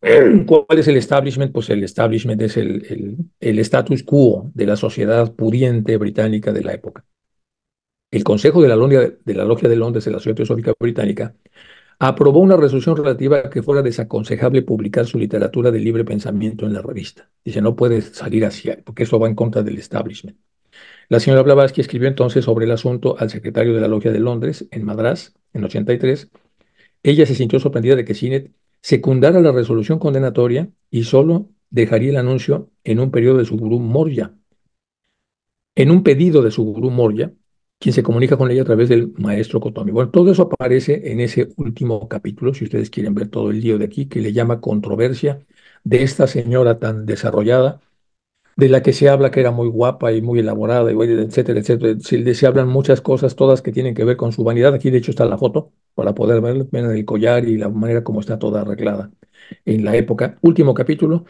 [clears throat] ¿Cuál es el establishment? Pues el establishment es el, el status quo de la sociedad pudiente británica de la época el Consejo de la, Logia, de Londres de la Sociedad Teosófica Británica aprobó una resolución relativa a que fuera desaconsejable publicar su literatura de libre pensamiento en la revista. Dice, no puede salir hacia, porque eso va en contra del establishment. La señora Blavatsky escribió entonces sobre el asunto al secretario de la Logia de Londres, en Madras, en 83. Ella se sintió sorprendida de que Sinet secundara la resolución condenatoria y solo dejaría el anuncio en un periodo de su gurú Morya. En un pedido de su gurú Moria, quien se comunica con ella a través del maestro Kotomi. Bueno, todo eso aparece en ese último capítulo, si ustedes quieren ver todo el lío de aquí, que le llama controversia de esta señora tan desarrollada, de la que se habla que era muy guapa y muy elaborada, etcétera, etcétera. Se, hablan muchas cosas, todas que tienen que ver con su vanidad. Aquí, de hecho, está la foto para poder ver el collar y la manera como está toda arreglada en la época. Último capítulo,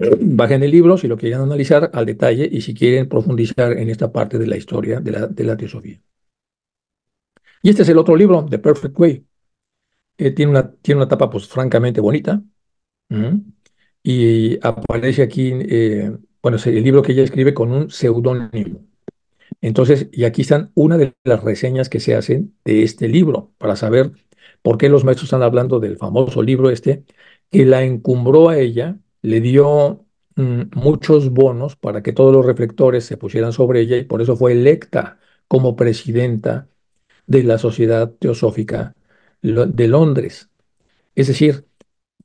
Bajen el libro si lo quieren analizar al detalle y si quieren profundizar en esta parte de la historia de la, de la teosofía. Y este es el otro libro, The Perfect Way. Eh, tiene, una, tiene una tapa pues francamente bonita. Y aparece aquí, eh, bueno, el libro que ella escribe con un seudónimo. Entonces, y aquí están una de las reseñas que se hacen de este libro, para saber por qué los maestros están hablando del famoso libro este, que la encumbró a ella le dio mm, muchos bonos para que todos los reflectores se pusieran sobre ella y por eso fue electa como presidenta de la Sociedad Teosófica de Londres. Es decir,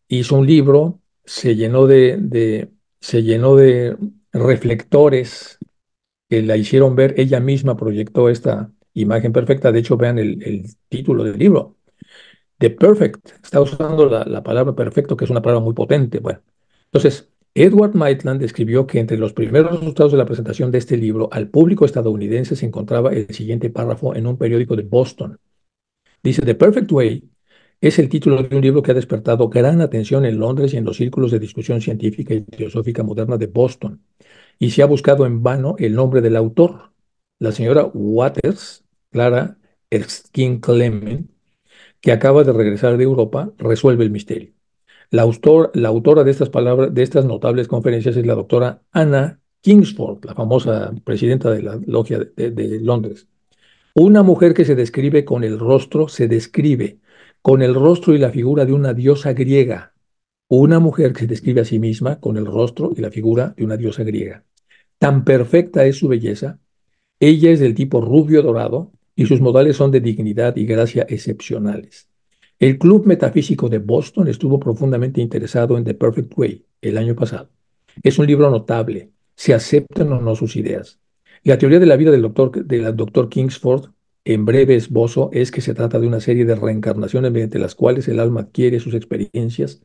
hizo un libro, se llenó de, se llenó de reflectores que la hicieron ver, ella misma proyectó esta imagen perfecta, de hecho vean el, título del libro, The Perfect, está usando la, la palabra perfecto, que es una palabra muy potente, bueno, entonces, Edward Maitland escribió que entre los primeros resultados de la presentación de este libro al público estadounidense se encontraba el siguiente párrafo en un periódico de Boston. Dice, The Perfect Way es el título de un libro que ha despertado gran atención en Londres y en los círculos de discusión científica y filosófica moderna de Boston, y se ha buscado en vano el nombre del autor. La señora Waters, Clara Erskine Clement, que acaba de regresar de Europa, resuelve el misterio. La, autor, la autora de estas, palabras, de estas notables conferencias es la doctora Anna Kingsford, la famosa presidenta de la logia de, de Londres. Una mujer que se describe con el rostro, se describe con el rostro y la figura de una diosa griega. Una mujer que se describe a sí misma con el rostro y la figura de una diosa griega. Tan perfecta es su belleza. Ella es del tipo rubio dorado y sus modales son de dignidad y gracia excepcionales. El Club Metafísico de Boston estuvo profundamente interesado en The Perfect Way el año pasado. Es un libro notable, se aceptan o no sus ideas. La teoría de la vida del doctor, Kingsford, en breve esbozo, es que se trata de una serie de reencarnaciones mediante las cuales el alma adquiere sus experiencias,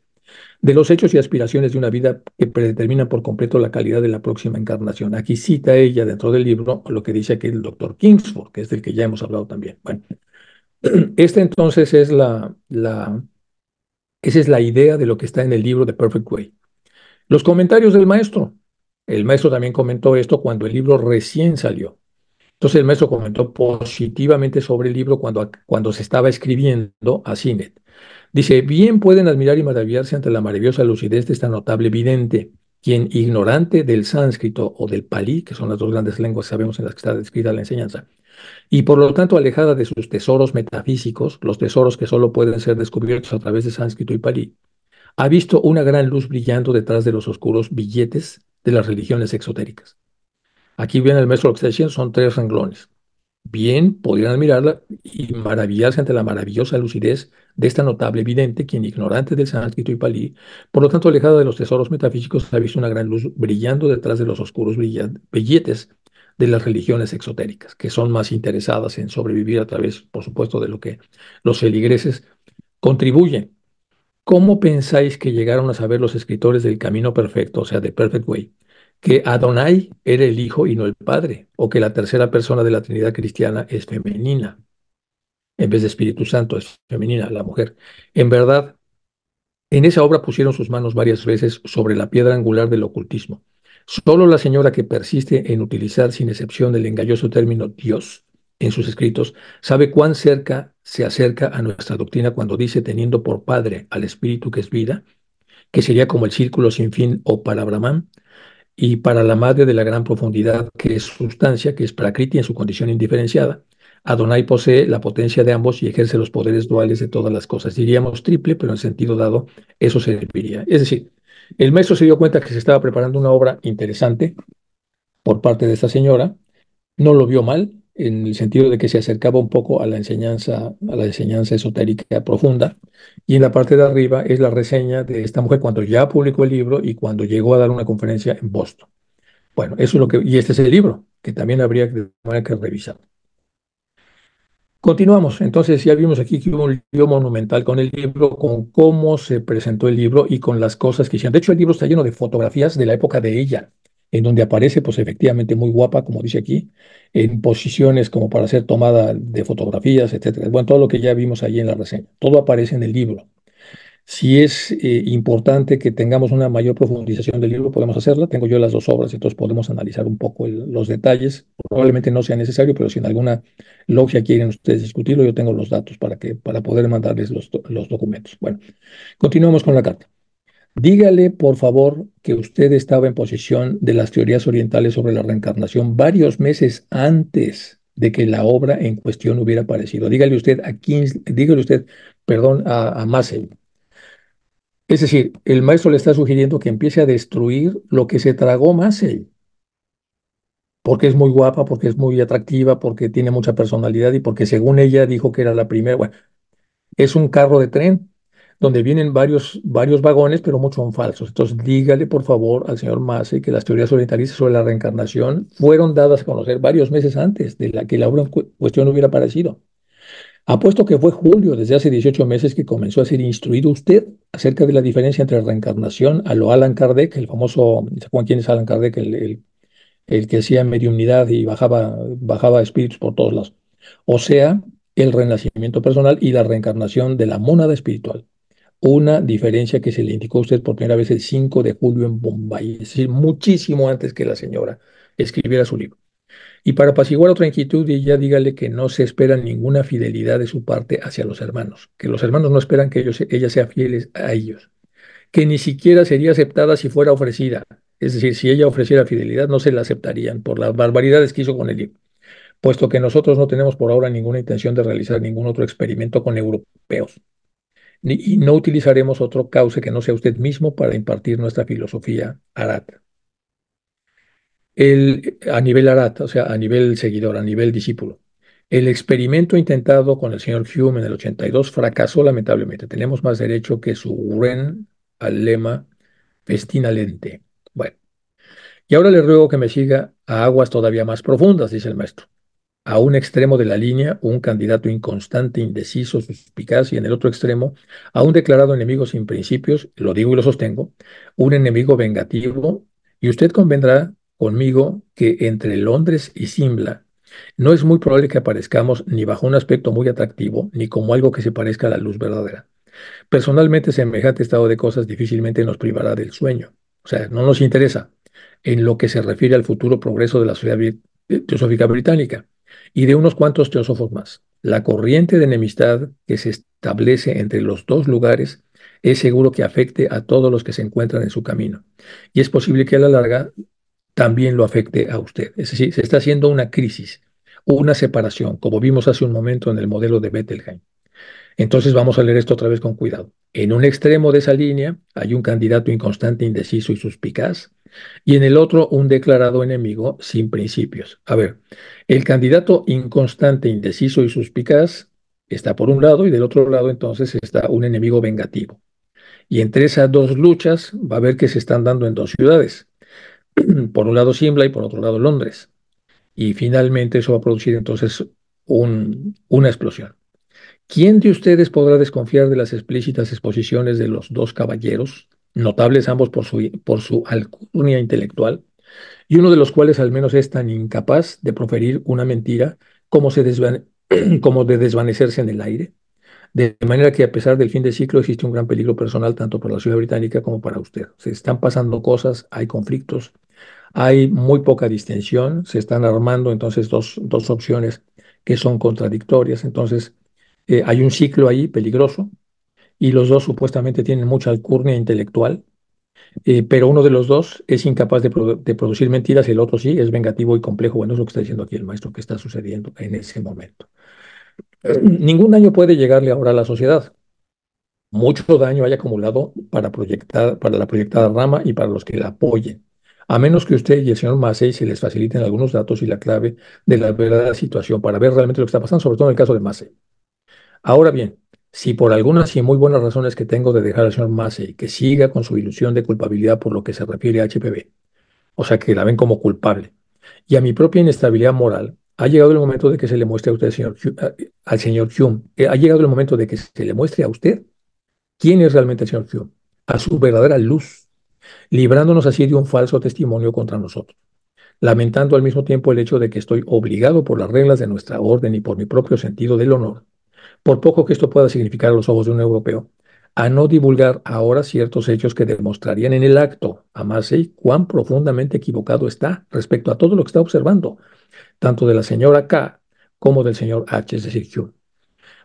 de los hechos y aspiraciones de una vida que predeterminan por completo la calidad de la próxima encarnación. Aquí cita ella dentro del libro lo que dice aquí el doctor Kingsford, que es del que ya hemos hablado también. Bueno, [clears throat] Esta entonces es la, la, esa es la idea de lo que está en el libro The Perfect Way. Los comentarios del maestro. El maestro también comentó esto cuando el libro recién salió. Entonces el maestro comentó positivamente sobre el libro cuando, cuando se estaba escribiendo a Cinet. Dice, bien pueden admirar y maravillarse ante la maravillosa lucidez de esta notable vidente quien ignorante del sánscrito o del palí, que son las dos grandes lenguas que sabemos en las que está descrita la enseñanza, y por lo tanto alejada de sus tesoros metafísicos, los tesoros que solo pueden ser descubiertos a través de sánscrito y palí, ha visto una gran luz brillando detrás de los oscuros billetes de las religiones exotéricas. Aquí viene el maestro diciendo: son tres renglones bien podrían admirarla y maravillarse ante la maravillosa lucidez de esta notable vidente, quien ignorante del sánscrito y palí, por lo tanto alejada de los tesoros metafísicos, ha visto una gran luz brillando detrás de los oscuros billetes de las religiones exotéricas, que son más interesadas en sobrevivir a través, por supuesto, de lo que los feligreses contribuyen. ¿Cómo pensáis que llegaron a saber los escritores del camino perfecto, o sea, de Perfect Way, que Adonai era el Hijo y no el Padre, o que la tercera persona de la Trinidad cristiana es femenina, en vez de Espíritu Santo, es femenina la mujer. En verdad, en esa obra pusieron sus manos varias veces sobre la piedra angular del ocultismo. Solo la señora que persiste en utilizar sin excepción el engañoso término Dios en sus escritos sabe cuán cerca se acerca a nuestra doctrina cuando dice teniendo por padre al espíritu que es vida, que sería como el círculo sin fin o para Brahman, y para la madre de la gran profundidad, que es sustancia, que es Prakriti en su condición indiferenciada. Adonai posee la potencia de ambos y ejerce los poderes duales de todas las cosas. Diríamos triple, pero en sentido dado, eso serviría. Es decir, el maestro se dio cuenta que se estaba preparando una obra interesante por parte de esta señora, no lo vio mal, en el sentido de que se acercaba un poco a la enseñanza, a la enseñanza esotérica profunda. Y en la parte de arriba es la reseña de esta mujer cuando ya publicó el libro y cuando llegó a dar una conferencia en Boston. Bueno, eso es lo que. Y este es el libro, que también habría que, que revisar. Continuamos. Entonces, ya vimos aquí que hubo un libro monumental con el libro, con cómo se presentó el libro y con las cosas que hicieron. De hecho, el libro está lleno de fotografías de la época de ella en donde aparece, pues efectivamente muy guapa, como dice aquí, en posiciones como para hacer tomada de fotografías, etcétera. Bueno, todo lo que ya vimos ahí en la reseña, todo aparece en el libro. Si es eh, importante que tengamos una mayor profundización del libro, podemos hacerla. Tengo yo las dos obras, entonces podemos analizar un poco los detalles. Probablemente no sea necesario, pero si en alguna logia quieren ustedes discutirlo, yo tengo los datos para, que, para poder mandarles los, los documentos. Bueno, continuamos con la carta. Dígale, por favor, que usted estaba en posesión de las teorías orientales sobre la reencarnación varios meses antes de que la obra en cuestión hubiera aparecido. Dígale usted a Kings, dígale usted, perdón, a, Es decir, el maestro le está sugiriendo que empiece a destruir lo que se tragó Masel. Porque es muy guapa, porque es muy atractiva, porque tiene mucha personalidad y porque según ella dijo que era la primera. es un carro de tren donde vienen varios, varios vagones, pero muchos son falsos. Entonces, dígale por favor al señor Massey que las teorías orientalistas sobre la reencarnación fueron dadas a conocer varios meses antes de la que la obra en cuestión hubiera aparecido. Apuesto que fue Julio, desde hace 18 meses, que comenzó a ser instruido usted acerca de la diferencia entre reencarnación a lo Alan Kardec, el famoso, ¿saben quién es Alan Kardec? El, el, que hacía mediunidad y bajaba, bajaba espíritus por todos lados. O sea, el renacimiento personal y la reencarnación de la monada espiritual una diferencia que se le indicó a usted por primera vez el 5 de julio en Bombay, es decir, muchísimo antes que la señora escribiera su libro. Y para apaciguar otra inquietud, ella dígale que no se espera ninguna fidelidad de su parte hacia los hermanos, que los hermanos no esperan que ella sea fiel a ellos, que ni siquiera sería aceptada si fuera ofrecida, es decir, si ella ofreciera fidelidad no se la aceptarían por las barbaridades que hizo con el libro, puesto que nosotros no tenemos por ahora ninguna intención de realizar ningún otro experimento con europeos y no utilizaremos otro cauce que no sea usted mismo para impartir nuestra filosofía arata. El, a nivel arata, o sea, a nivel seguidor, a nivel discípulo. El experimento intentado con el señor Hume en el 82 fracasó lamentablemente. Tenemos más derecho que su ren al lema festina lente. Bueno, y ahora le ruego que me siga a aguas todavía más profundas, dice el maestro a un extremo de la línea un candidato inconstante, indeciso, suspicaz y en el otro extremo a un declarado enemigo sin principios, lo digo y lo sostengo, un enemigo vengativo y usted convendrá conmigo que entre Londres y Simla no es muy probable que aparezcamos ni bajo un aspecto muy atractivo ni como algo que se parezca a la luz verdadera. Personalmente semejante estado de cosas difícilmente nos privará del sueño, o sea, no nos interesa en lo que se refiere al futuro progreso de la sociedad teosófica británica y de unos cuantos teósofos más. La corriente de enemistad que se establece entre los dos lugares es seguro que afecte a todos los que se encuentran en su camino. Y es posible que a la larga también lo afecte a usted. Es decir, se está haciendo una crisis, una separación, como vimos hace un momento en el modelo de Bettelheim. Entonces vamos a leer esto otra vez con cuidado. En un extremo de esa línea hay un candidato inconstante, indeciso y suspicaz, y en el otro un declarado enemigo sin principios. A ver, el candidato inconstante, indeciso y suspicaz está por un lado y del otro lado entonces está un enemigo vengativo. Y entre esas dos luchas va a ver que se están dando en dos ciudades. [clears throat] Por un lado Simla y por otro lado Londres. Y finalmente eso va a producir entonces una explosión. ¿Quién de ustedes podrá desconfiar de las explícitas exposiciones de los dos caballeros notables ambos por su, por su alcurnia intelectual, y uno de los cuales al menos es tan incapaz de proferir una mentira como, se [clears throat] como de desvanecerse en el aire. De manera que a pesar del fin de ciclo existe un gran peligro personal tanto para la ciudad británica como para usted. Se están pasando cosas, hay conflictos, hay muy poca distensión, se están armando entonces dos, dos opciones que son contradictorias. Entonces eh, hay un ciclo ahí peligroso y los dos supuestamente tienen mucha alcurnia intelectual, eh, pero uno de los dos es incapaz de, producir mentiras, y el otro sí es vengativo y complejo. Bueno, es lo que está diciendo aquí el maestro, que está sucediendo en ese momento. Eh, ningún daño puede llegarle ahora a la sociedad. Mucho daño hay acumulado para, para la proyectada rama y para los que la apoyen, a menos que usted y el señor Massey se les faciliten algunos datos y la clave de la verdadera situación para ver realmente lo que está pasando, sobre todo en el caso de Massey. Ahora bien, si por algunas y muy buenas razones que tengo de dejar al señor Massey que siga con su ilusión de culpabilidad por lo que se refiere a HPV, o sea que la ven como culpable, y a mi propia inestabilidad moral, ha llegado el momento de que se le muestre a usted, señor, al señor Hume, eh, ha llegado el momento de que se le muestre a usted quién es realmente el señor Hume, a su verdadera luz, librándonos así de un falso testimonio contra nosotros, lamentando al mismo tiempo el hecho de que estoy obligado por las reglas de nuestra orden y por mi propio sentido del honor por poco que esto pueda significar a los ojos de un europeo, a no divulgar ahora ciertos hechos que demostrarían en el acto a Marseille cuán profundamente equivocado está respecto a todo lo que está observando, tanto de la señora K como del señor H, es decir, Hume.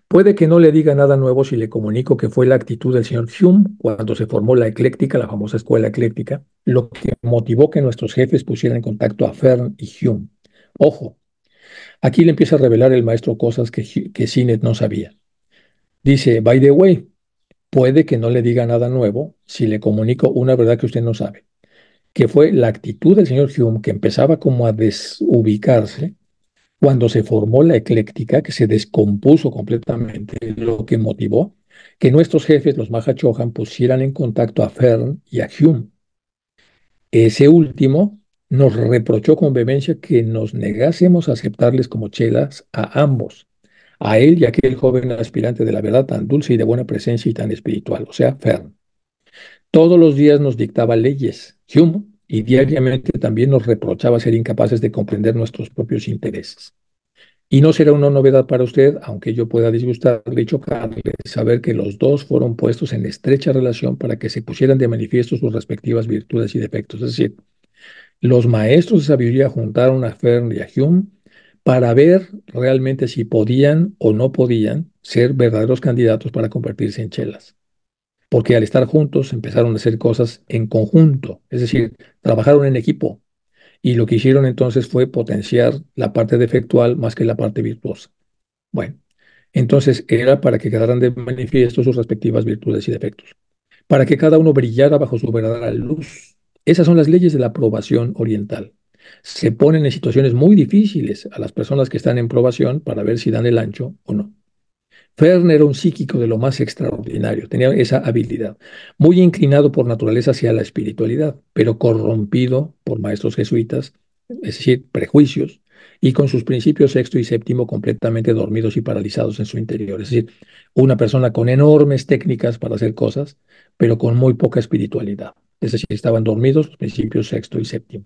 Puede que no le diga nada nuevo si le comunico que fue la actitud del señor Hume cuando se formó la ecléctica, la famosa escuela ecléctica, lo que motivó que nuestros jefes pusieran en contacto a Fern y Hume. Ojo, Aquí le empieza a revelar el maestro cosas que, que Sinet no sabía. Dice, by the way, puede que no le diga nada nuevo si le comunico una verdad que usted no sabe, que fue la actitud del señor Hume que empezaba como a desubicarse cuando se formó la ecléctica, que se descompuso completamente, lo que motivó que nuestros jefes, los Mahachohan, pusieran en contacto a Fern y a Hume. Ese último nos reprochó con vehemencia que nos negásemos a aceptarles como chelas a ambos, a él y a aquel joven aspirante de la verdad tan dulce y de buena presencia y tan espiritual, o sea, Fern. Todos los días nos dictaba leyes, Hume, y diariamente también nos reprochaba ser incapaces de comprender nuestros propios intereses. Y no será una novedad para usted, aunque yo pueda disgustarle dicho chocarle, saber que los dos fueron puestos en estrecha relación para que se pusieran de manifiesto sus respectivas virtudes y defectos. Es decir, los maestros de sabiduría juntaron a Fern y a Hume para ver realmente si podían o no podían ser verdaderos candidatos para convertirse en chelas. Porque al estar juntos empezaron a hacer cosas en conjunto, es decir, trabajaron en equipo. Y lo que hicieron entonces fue potenciar la parte defectual más que la parte virtuosa. Bueno, entonces era para que quedaran de manifiesto sus respectivas virtudes y defectos, para que cada uno brillara bajo su verdadera luz esas son las leyes de la probación oriental. Se ponen en situaciones muy difíciles a las personas que están en probación para ver si dan el ancho o no. Ferner era un psíquico de lo más extraordinario, tenía esa habilidad, muy inclinado por naturaleza hacia la espiritualidad, pero corrompido por maestros jesuitas, es decir, prejuicios, y con sus principios sexto y séptimo completamente dormidos y paralizados en su interior. Es decir, una persona con enormes técnicas para hacer cosas, pero con muy poca espiritualidad es decir, estaban dormidos principios sexto y séptimo.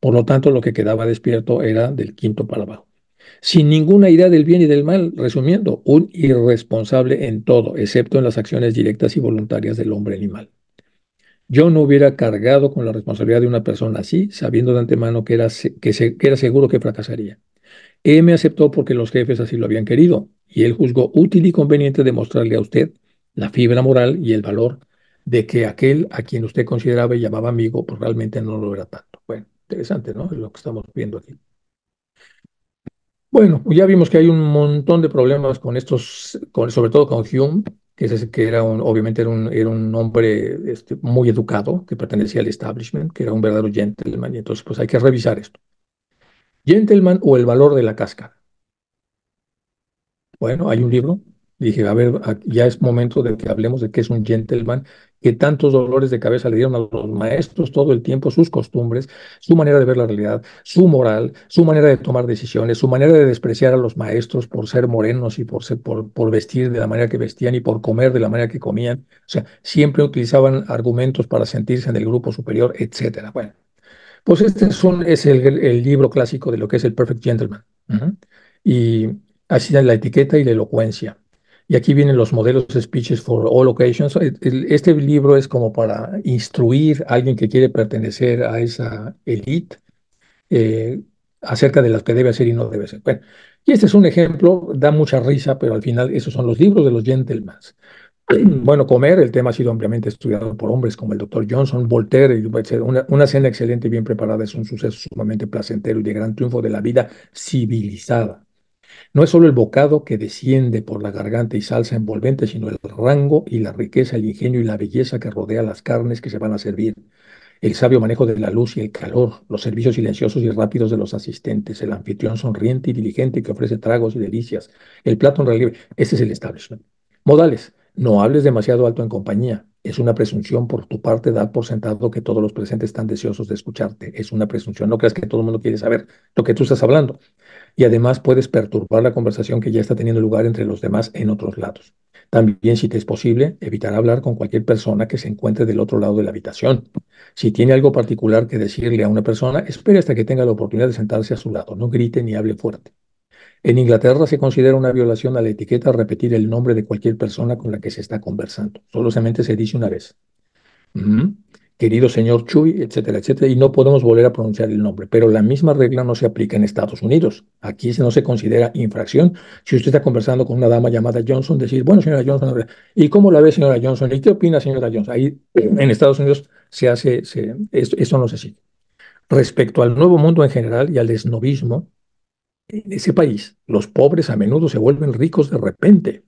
Por lo tanto, lo que quedaba despierto era del quinto para abajo. Sin ninguna idea del bien y del mal, resumiendo, un irresponsable en todo, excepto en las acciones directas y voluntarias del hombre animal. Yo no hubiera cargado con la responsabilidad de una persona así, sabiendo de antemano que era, que, que era seguro que fracasaría. Él me aceptó porque los jefes así lo habían querido, y él juzgó útil y conveniente demostrarle a usted la fibra moral y el valor de que aquel a quien usted consideraba y llamaba amigo, pues realmente no lo era tanto. Bueno, interesante, ¿no? lo que estamos viendo aquí. Bueno, pues, ya vimos que hay un montón de problemas con estos, con, sobre todo con Hume, que, es que era un, obviamente era un, era un hombre este, muy educado, que pertenecía al establishment, que era un verdadero gentleman, y entonces pues hay que revisar esto. Gentleman o el valor de la cáscara. Bueno, hay un libro Dije, a ver, ya es momento de que hablemos de qué es un gentleman, que tantos dolores de cabeza le dieron a los maestros todo el tiempo, sus costumbres, su manera de ver la realidad, su moral, su manera de tomar decisiones, su manera de despreciar a los maestros por ser morenos y por, ser, por, vestir de la manera que vestían y por comer de la manera que comían. O sea, siempre utilizaban argumentos para sentirse en el grupo superior, etc. Bueno, pues este son, es el, libro clásico de lo que es el Perfect Gentleman. Y así la etiqueta y la elocuencia. Y aquí vienen los modelos Speeches for All Occasions. Este libro es como para instruir a alguien que quiere pertenecer a esa elite eh, acerca de las que debe hacer y no debe ser. Bueno, y este es un ejemplo, da mucha risa, pero al final esos son los libros de los gentlemen. [clears throat] Bueno, comer, el tema ha sido ampliamente estudiado por hombres como el doctor Johnson, Voltaire, una, una cena excelente y bien preparada es un suceso sumamente placentero y de gran triunfo de la vida civilizada. No es solo el bocado que desciende por la garganta y salsa envolvente, sino el rango y la riqueza, el ingenio y la belleza que rodea las carnes que se van a servir, el sabio manejo de la luz y el calor, los servicios silenciosos y rápidos de los asistentes, el anfitrión sonriente y diligente que ofrece tragos y delicias, el plato en relieve. Este es el establishment. Modales. No hables demasiado alto en compañía. Es una presunción por tu parte dar por sentado que todos los presentes están deseosos de escucharte. Es una presunción. No creas que todo el mundo quiere saber lo que tú estás hablando y además puedes perturbar la conversación que ya está teniendo lugar entre los demás en otros lados. También, si te es posible, evitar hablar con cualquier persona que se encuentre del otro lado de la habitación. Si tiene algo particular que decirle a una persona, espere hasta que tenga la oportunidad de sentarse a su lado. No grite ni hable fuerte. En Inglaterra se considera una violación a la etiqueta repetir el nombre de cualquier persona con la que se está conversando. Solamente se dice una vez querido señor Chuy, etcétera, etcétera, y no podemos volver a pronunciar el nombre, pero la misma regla no se aplica en Estados Unidos. Aquí no se considera infracción. Si usted está conversando con una dama llamada Johnson, decir, bueno, señora Johnson, ¿y cómo la ve, señora Johnson? ¿Y qué opina, señora Johnson? Ahí en Estados Unidos se hace, esto, no se sigue. Respecto al nuevo mundo en general y al esnovismo, en ese país, los pobres a menudo se vuelven ricos de repente,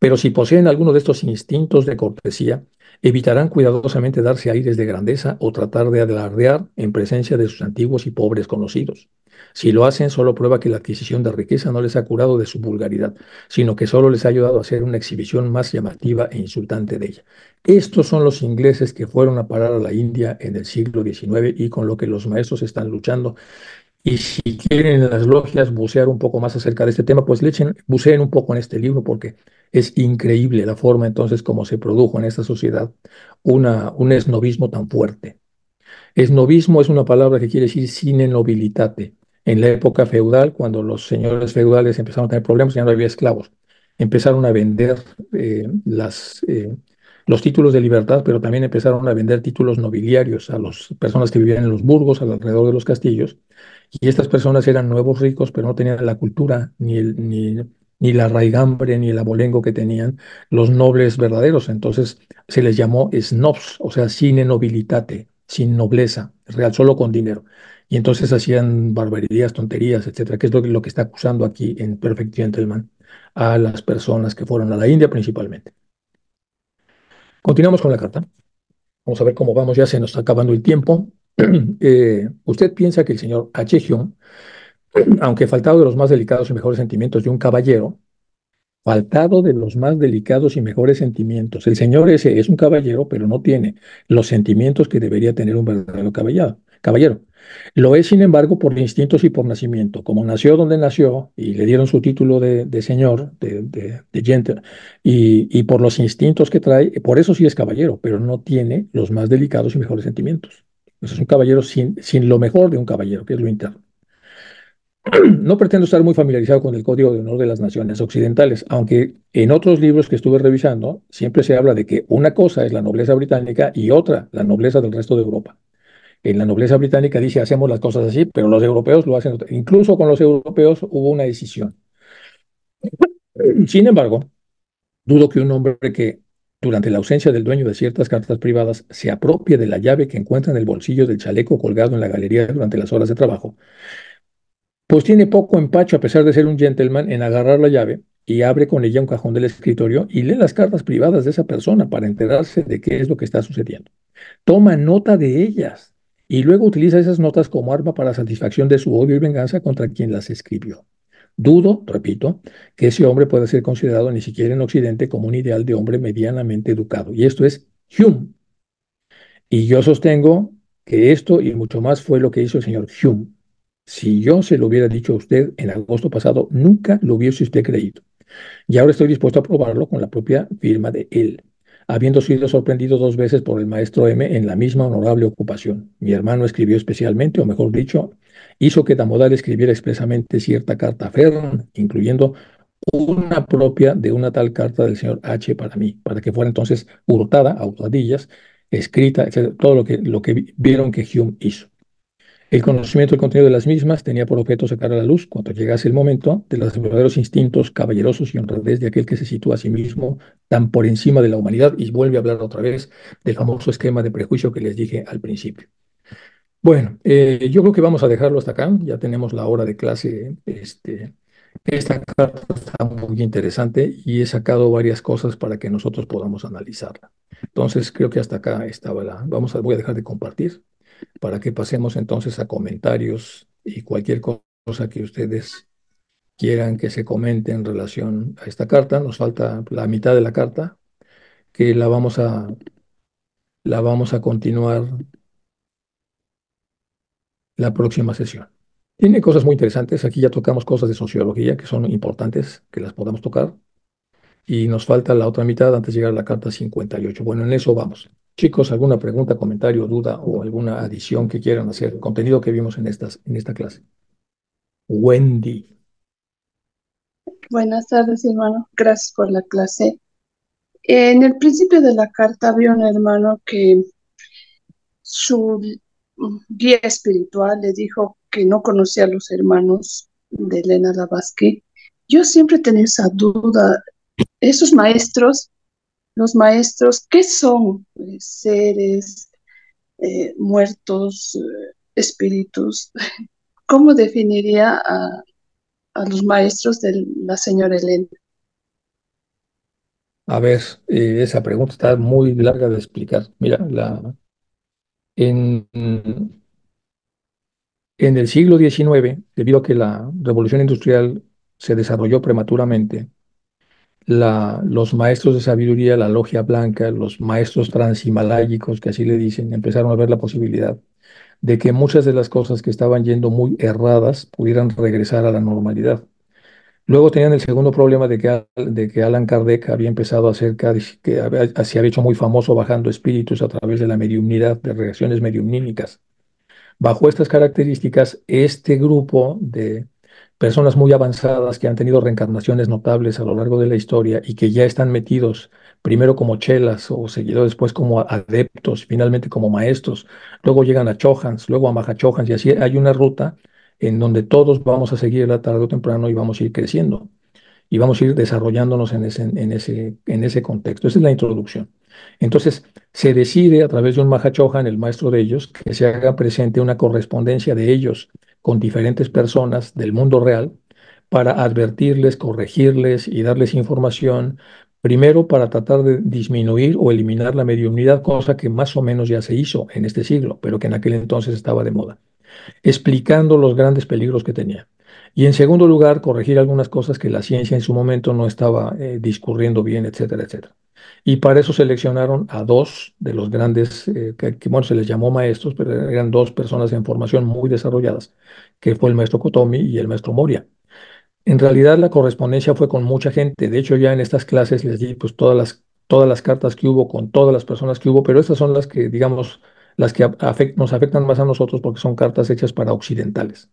pero si poseen alguno de estos instintos de cortesía, evitarán cuidadosamente darse aires de grandeza o tratar de alardear en presencia de sus antiguos y pobres conocidos. Si lo hacen, solo prueba que la adquisición de riqueza no les ha curado de su vulgaridad, sino que solo les ha ayudado a hacer una exhibición más llamativa e insultante de ella. Estos son los ingleses que fueron a parar a la India en el siglo XIX y con lo que los maestros están luchando y si quieren en las logias bucear un poco más acerca de este tema, pues lechen buceen un poco en este libro porque es increíble la forma entonces como se produjo en esta sociedad una, un esnovismo tan fuerte. Esnovismo es una palabra que quiere decir sine nobilitate. En la época feudal, cuando los señores feudales empezaron a tener problemas, ya no había esclavos. Empezaron a vender eh, las, eh, los títulos de libertad, pero también empezaron a vender títulos nobiliarios a las personas que vivían en los burgos, alrededor de los castillos y estas personas eran nuevos ricos, pero no tenían la cultura, ni, ni, la raigambre, ni el abolengo que tenían los nobles verdaderos. Entonces se les llamó snobs, o sea, sine nobilitate, sin nobleza, real, solo con dinero. Y entonces hacían barbaridades, tonterías, etcétera, que es lo lo que está acusando aquí en Perfect Gentleman a las personas que fueron a la India principalmente. Continuamos con la carta. Vamos a ver cómo vamos, ya se nos está acabando el tiempo. [clears throat] Eh, usted piensa que el señor H. [clears throat] aunque faltado de los más delicados y mejores sentimientos de un caballero, faltado de los más delicados y mejores sentimientos. El señor ese es un caballero, pero no tiene los sentimientos que debería tener un verdadero caballero. caballero. Lo es, sin embargo, por instintos y por nacimiento. Como nació donde nació y le dieron su título de, señor, de, de gente, y, y por los instintos que trae, por eso sí es caballero, pero no tiene los más delicados y mejores sentimientos. Pues es un caballero sin, sin lo mejor de un caballero, que es lo interno. [clears throat] No pretendo estar muy familiarizado con el Código de Honor de las Naciones Occidentales, aunque en otros libros que estuve revisando siempre se habla de que una cosa es la nobleza británica y otra la nobleza del resto de Europa. En la nobleza británica dice hacemos las cosas así, pero los europeos lo hacen. Incluso con los europeos hubo una decisión. [clears throat] Sin embargo, dudo que un hombre que durante la ausencia del dueño de ciertas cartas privadas, se apropia de la llave que encuentra en el bolsillo del chaleco colgado en la galería durante las horas de trabajo, pues tiene poco empacho, a pesar de ser un gentleman, en agarrar la llave y abre con ella un cajón del escritorio y lee las cartas privadas de esa persona para enterarse de qué es lo que está sucediendo. Toma nota de ellas y luego utiliza esas notas como arma para satisfacción de su odio y venganza contra quien las escribió. Dudo, repito, que ese hombre pueda ser considerado ni siquiera en Occidente como un ideal de hombre medianamente educado. Y esto es Hume. Y yo sostengo que esto y mucho más fue lo que hizo el señor Hume. Si yo se lo hubiera dicho a usted en agosto pasado, nunca lo hubiese usted creído. Y ahora estoy dispuesto a probarlo con la propia firma de él, habiendo sido sorprendido dos veces por el maestro M en la misma honorable ocupación. Mi hermano escribió especialmente, o mejor dicho, hizo que Tamodal escribiera expresamente cierta carta a incluyendo una propia de una tal carta del señor H para mí, para que fuera entonces hurtada a hurtadillas, escrita, etcétera, todo lo que, lo que vieron que Hume hizo. El conocimiento del contenido de las mismas tenía por objeto sacar a la luz, cuando llegase el momento, de los verdaderos instintos caballerosos y honradez de aquel que se sitúa a sí mismo tan por encima de la humanidad, y vuelve a hablar otra vez del famoso esquema de prejuicio que les dije al principio. Bueno, eh, yo creo que vamos a dejarlo hasta acá. Ya tenemos la hora de clase. Este, esta carta está muy interesante y he sacado varias cosas para que nosotros podamos analizarla. Entonces, creo que hasta acá estaba la... Vamos a, voy a dejar de compartir para que pasemos entonces a comentarios y cualquier cosa que ustedes quieran que se comente en relación a esta carta. Nos falta la mitad de la carta, que la vamos a, la vamos a continuar la próxima sesión. Tiene cosas muy interesantes. Aquí ya tocamos cosas de sociología que son importantes, que las podamos tocar. Y nos falta la otra mitad antes de llegar a la carta 58. Bueno, en eso vamos. Chicos, ¿alguna pregunta, comentario, duda o alguna adición que quieran hacer? Contenido que vimos en, estas, en esta clase. Wendy. Buenas tardes, hermano. Gracias por la clase. En el principio de la carta había un hermano que su guía espiritual le dijo que no conocía a los hermanos de Elena vázquez Yo siempre tenía esa duda. Esos maestros, los maestros, ¿qué son? Eh, seres eh, muertos, eh, espíritus. [laughs] ¿Cómo definiría a, los maestros de la señora Elena? A ver, esa pregunta está muy larga de explicar. Mira, la, en, el siglo XIX, debido a que la revolución industrial se desarrolló prematuramente, los maestros de sabiduría, la logia blanca, los maestros transimalágicos, que así le dicen, empezaron a ver la posibilidad de que muchas de las cosas que estaban yendo muy erradas pudieran regresar a la normalidad. Luego tenían el segundo problema de que, de que Alan Kardec había empezado a hacer, que se había hecho muy famoso bajando espíritus a través de la mediumnidad, de reacciones mediumnímicas. Bajo estas características, este grupo de personas muy avanzadas que han tenido reencarnaciones notables a lo largo de la historia y que ya están metidos primero como chelas o seguidores, después como adeptos, finalmente como maestros, luego llegan a Chohans, luego a Mahachohans y así hay una ruta en donde todos vamos a seguir la tarde o temprano y vamos a ir creciendo y vamos a ir desarrollándonos en ese, en ese, en ese contexto. Esa es la introducción. Entonces, se decide a través de un en el maestro de ellos, que se haga presente una correspondencia de ellos con diferentes personas del mundo real para advertirles, corregirles y darles información, primero para tratar de disminuir o eliminar la mediunidad, cosa que más o menos ya se hizo en este siglo, pero que en aquel entonces estaba de moda explicando los grandes peligros que tenía. Y en segundo lugar, corregir algunas cosas que la ciencia en su momento no estaba eh, discurriendo bien, etcétera, etcétera. Y para eso seleccionaron a dos de los grandes, eh, que, bueno, se les llamó maestros, pero eran dos personas en formación muy desarrolladas, que fue el maestro Kotomi y el maestro Moria. En realidad la correspondencia fue con mucha gente, de hecho ya en estas clases les di pues todas las, todas las cartas que hubo, con todas las personas que hubo, pero estas son las que, digamos, las que nos afectan más a nosotros porque son cartas hechas para occidentales.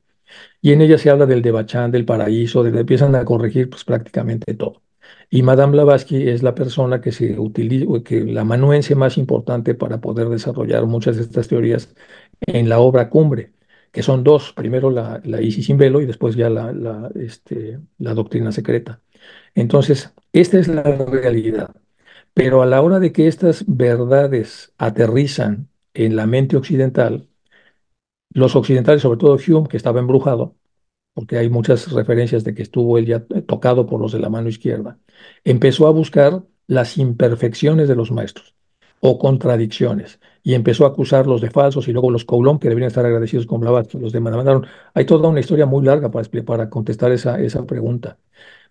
Y en ellas se habla del debachán, del paraíso, de, empiezan a corregir pues, prácticamente todo. Y Madame Blavatsky es la persona que se utiliza, que la manuense más importante para poder desarrollar muchas de estas teorías en la obra cumbre, que son dos, primero la, Isis sin velo y después ya la, la, este, la doctrina secreta. Entonces, esta es la realidad. Pero a la hora de que estas verdades aterrizan en la mente occidental, los occidentales, sobre todo Hume, que estaba embrujado, porque hay muchas referencias de que estuvo él ya eh, tocado por los de la mano izquierda, empezó a buscar las imperfecciones de los maestros o contradicciones y empezó a acusarlos de falsos y luego los Coulomb, que deberían estar agradecidos con Blavatsky, los demandaron. Hay toda una historia muy larga para, para contestar esa, esa pregunta,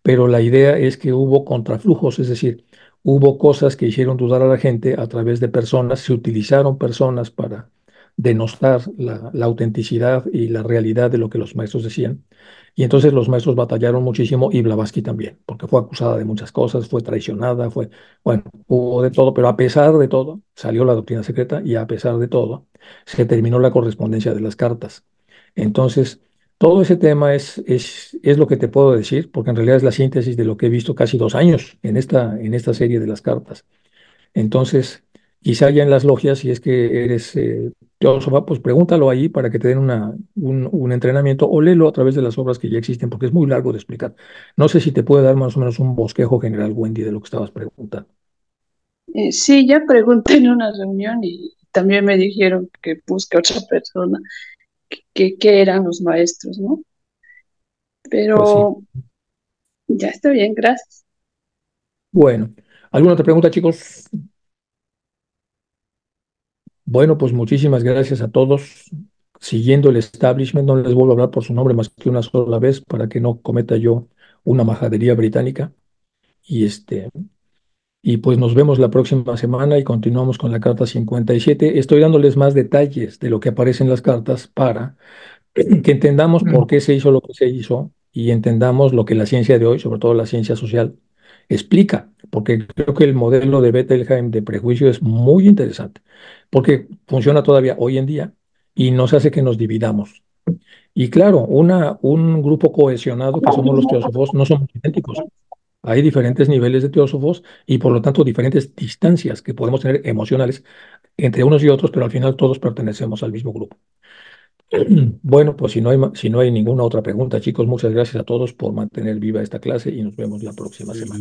pero la idea es que hubo contraflujos, es decir, hubo cosas que hicieron dudar a la gente a través de personas, se utilizaron personas para denostar la, autenticidad y la realidad de lo que los maestros decían. Y entonces los maestros batallaron muchísimo y Blavatsky también, porque fue acusada de muchas cosas, fue traicionada, fue, bueno, hubo de todo, pero a pesar de todo, salió la doctrina secreta y a pesar de todo, se terminó la correspondencia de las cartas. Entonces, todo ese tema es, es, es, lo que te puedo decir, porque en realidad es la síntesis de lo que he visto casi dos años en esta, en esta serie de las cartas. Entonces, quizá ya en las logias, si es que eres eh, pues pregúntalo ahí para que te den una, un, entrenamiento o léelo a través de las obras que ya existen, porque es muy largo de explicar. No sé si te puede dar más o menos un bosquejo general, Wendy, de lo que estabas preguntando. Eh, sí, ya pregunté en una reunión y también me dijeron que busque otra persona que, eran los maestros, ¿no? Pero pues ya estoy bien, gracias. Bueno, ¿alguna otra pregunta, chicos? Bueno, pues muchísimas gracias a todos. Siguiendo el establishment, no les vuelvo a hablar por su nombre más que una sola vez para que no cometa yo una majadería británica. Y este, y pues nos vemos la próxima semana y continuamos con la carta 57. Estoy dándoles más detalles de lo que aparece en las cartas para que entendamos por mm. qué se hizo lo que se hizo y entendamos lo que la ciencia de hoy, sobre todo la ciencia social, explica, porque creo que el modelo de Bettelheim de prejuicio es muy interesante, porque funciona todavía hoy en día y nos hace que nos dividamos. Y claro, una, un grupo cohesionado que somos los teósofos no somos idénticos. Hay diferentes niveles de teósofos y por lo tanto diferentes distancias que podemos tener emocionales entre unos y otros, pero al final todos pertenecemos al mismo grupo. [clears throat] Bueno, pues si no, hay, si no hay ninguna otra pregunta, chicos, muchas gracias a todos por mantener viva esta clase y nos vemos la próxima semana.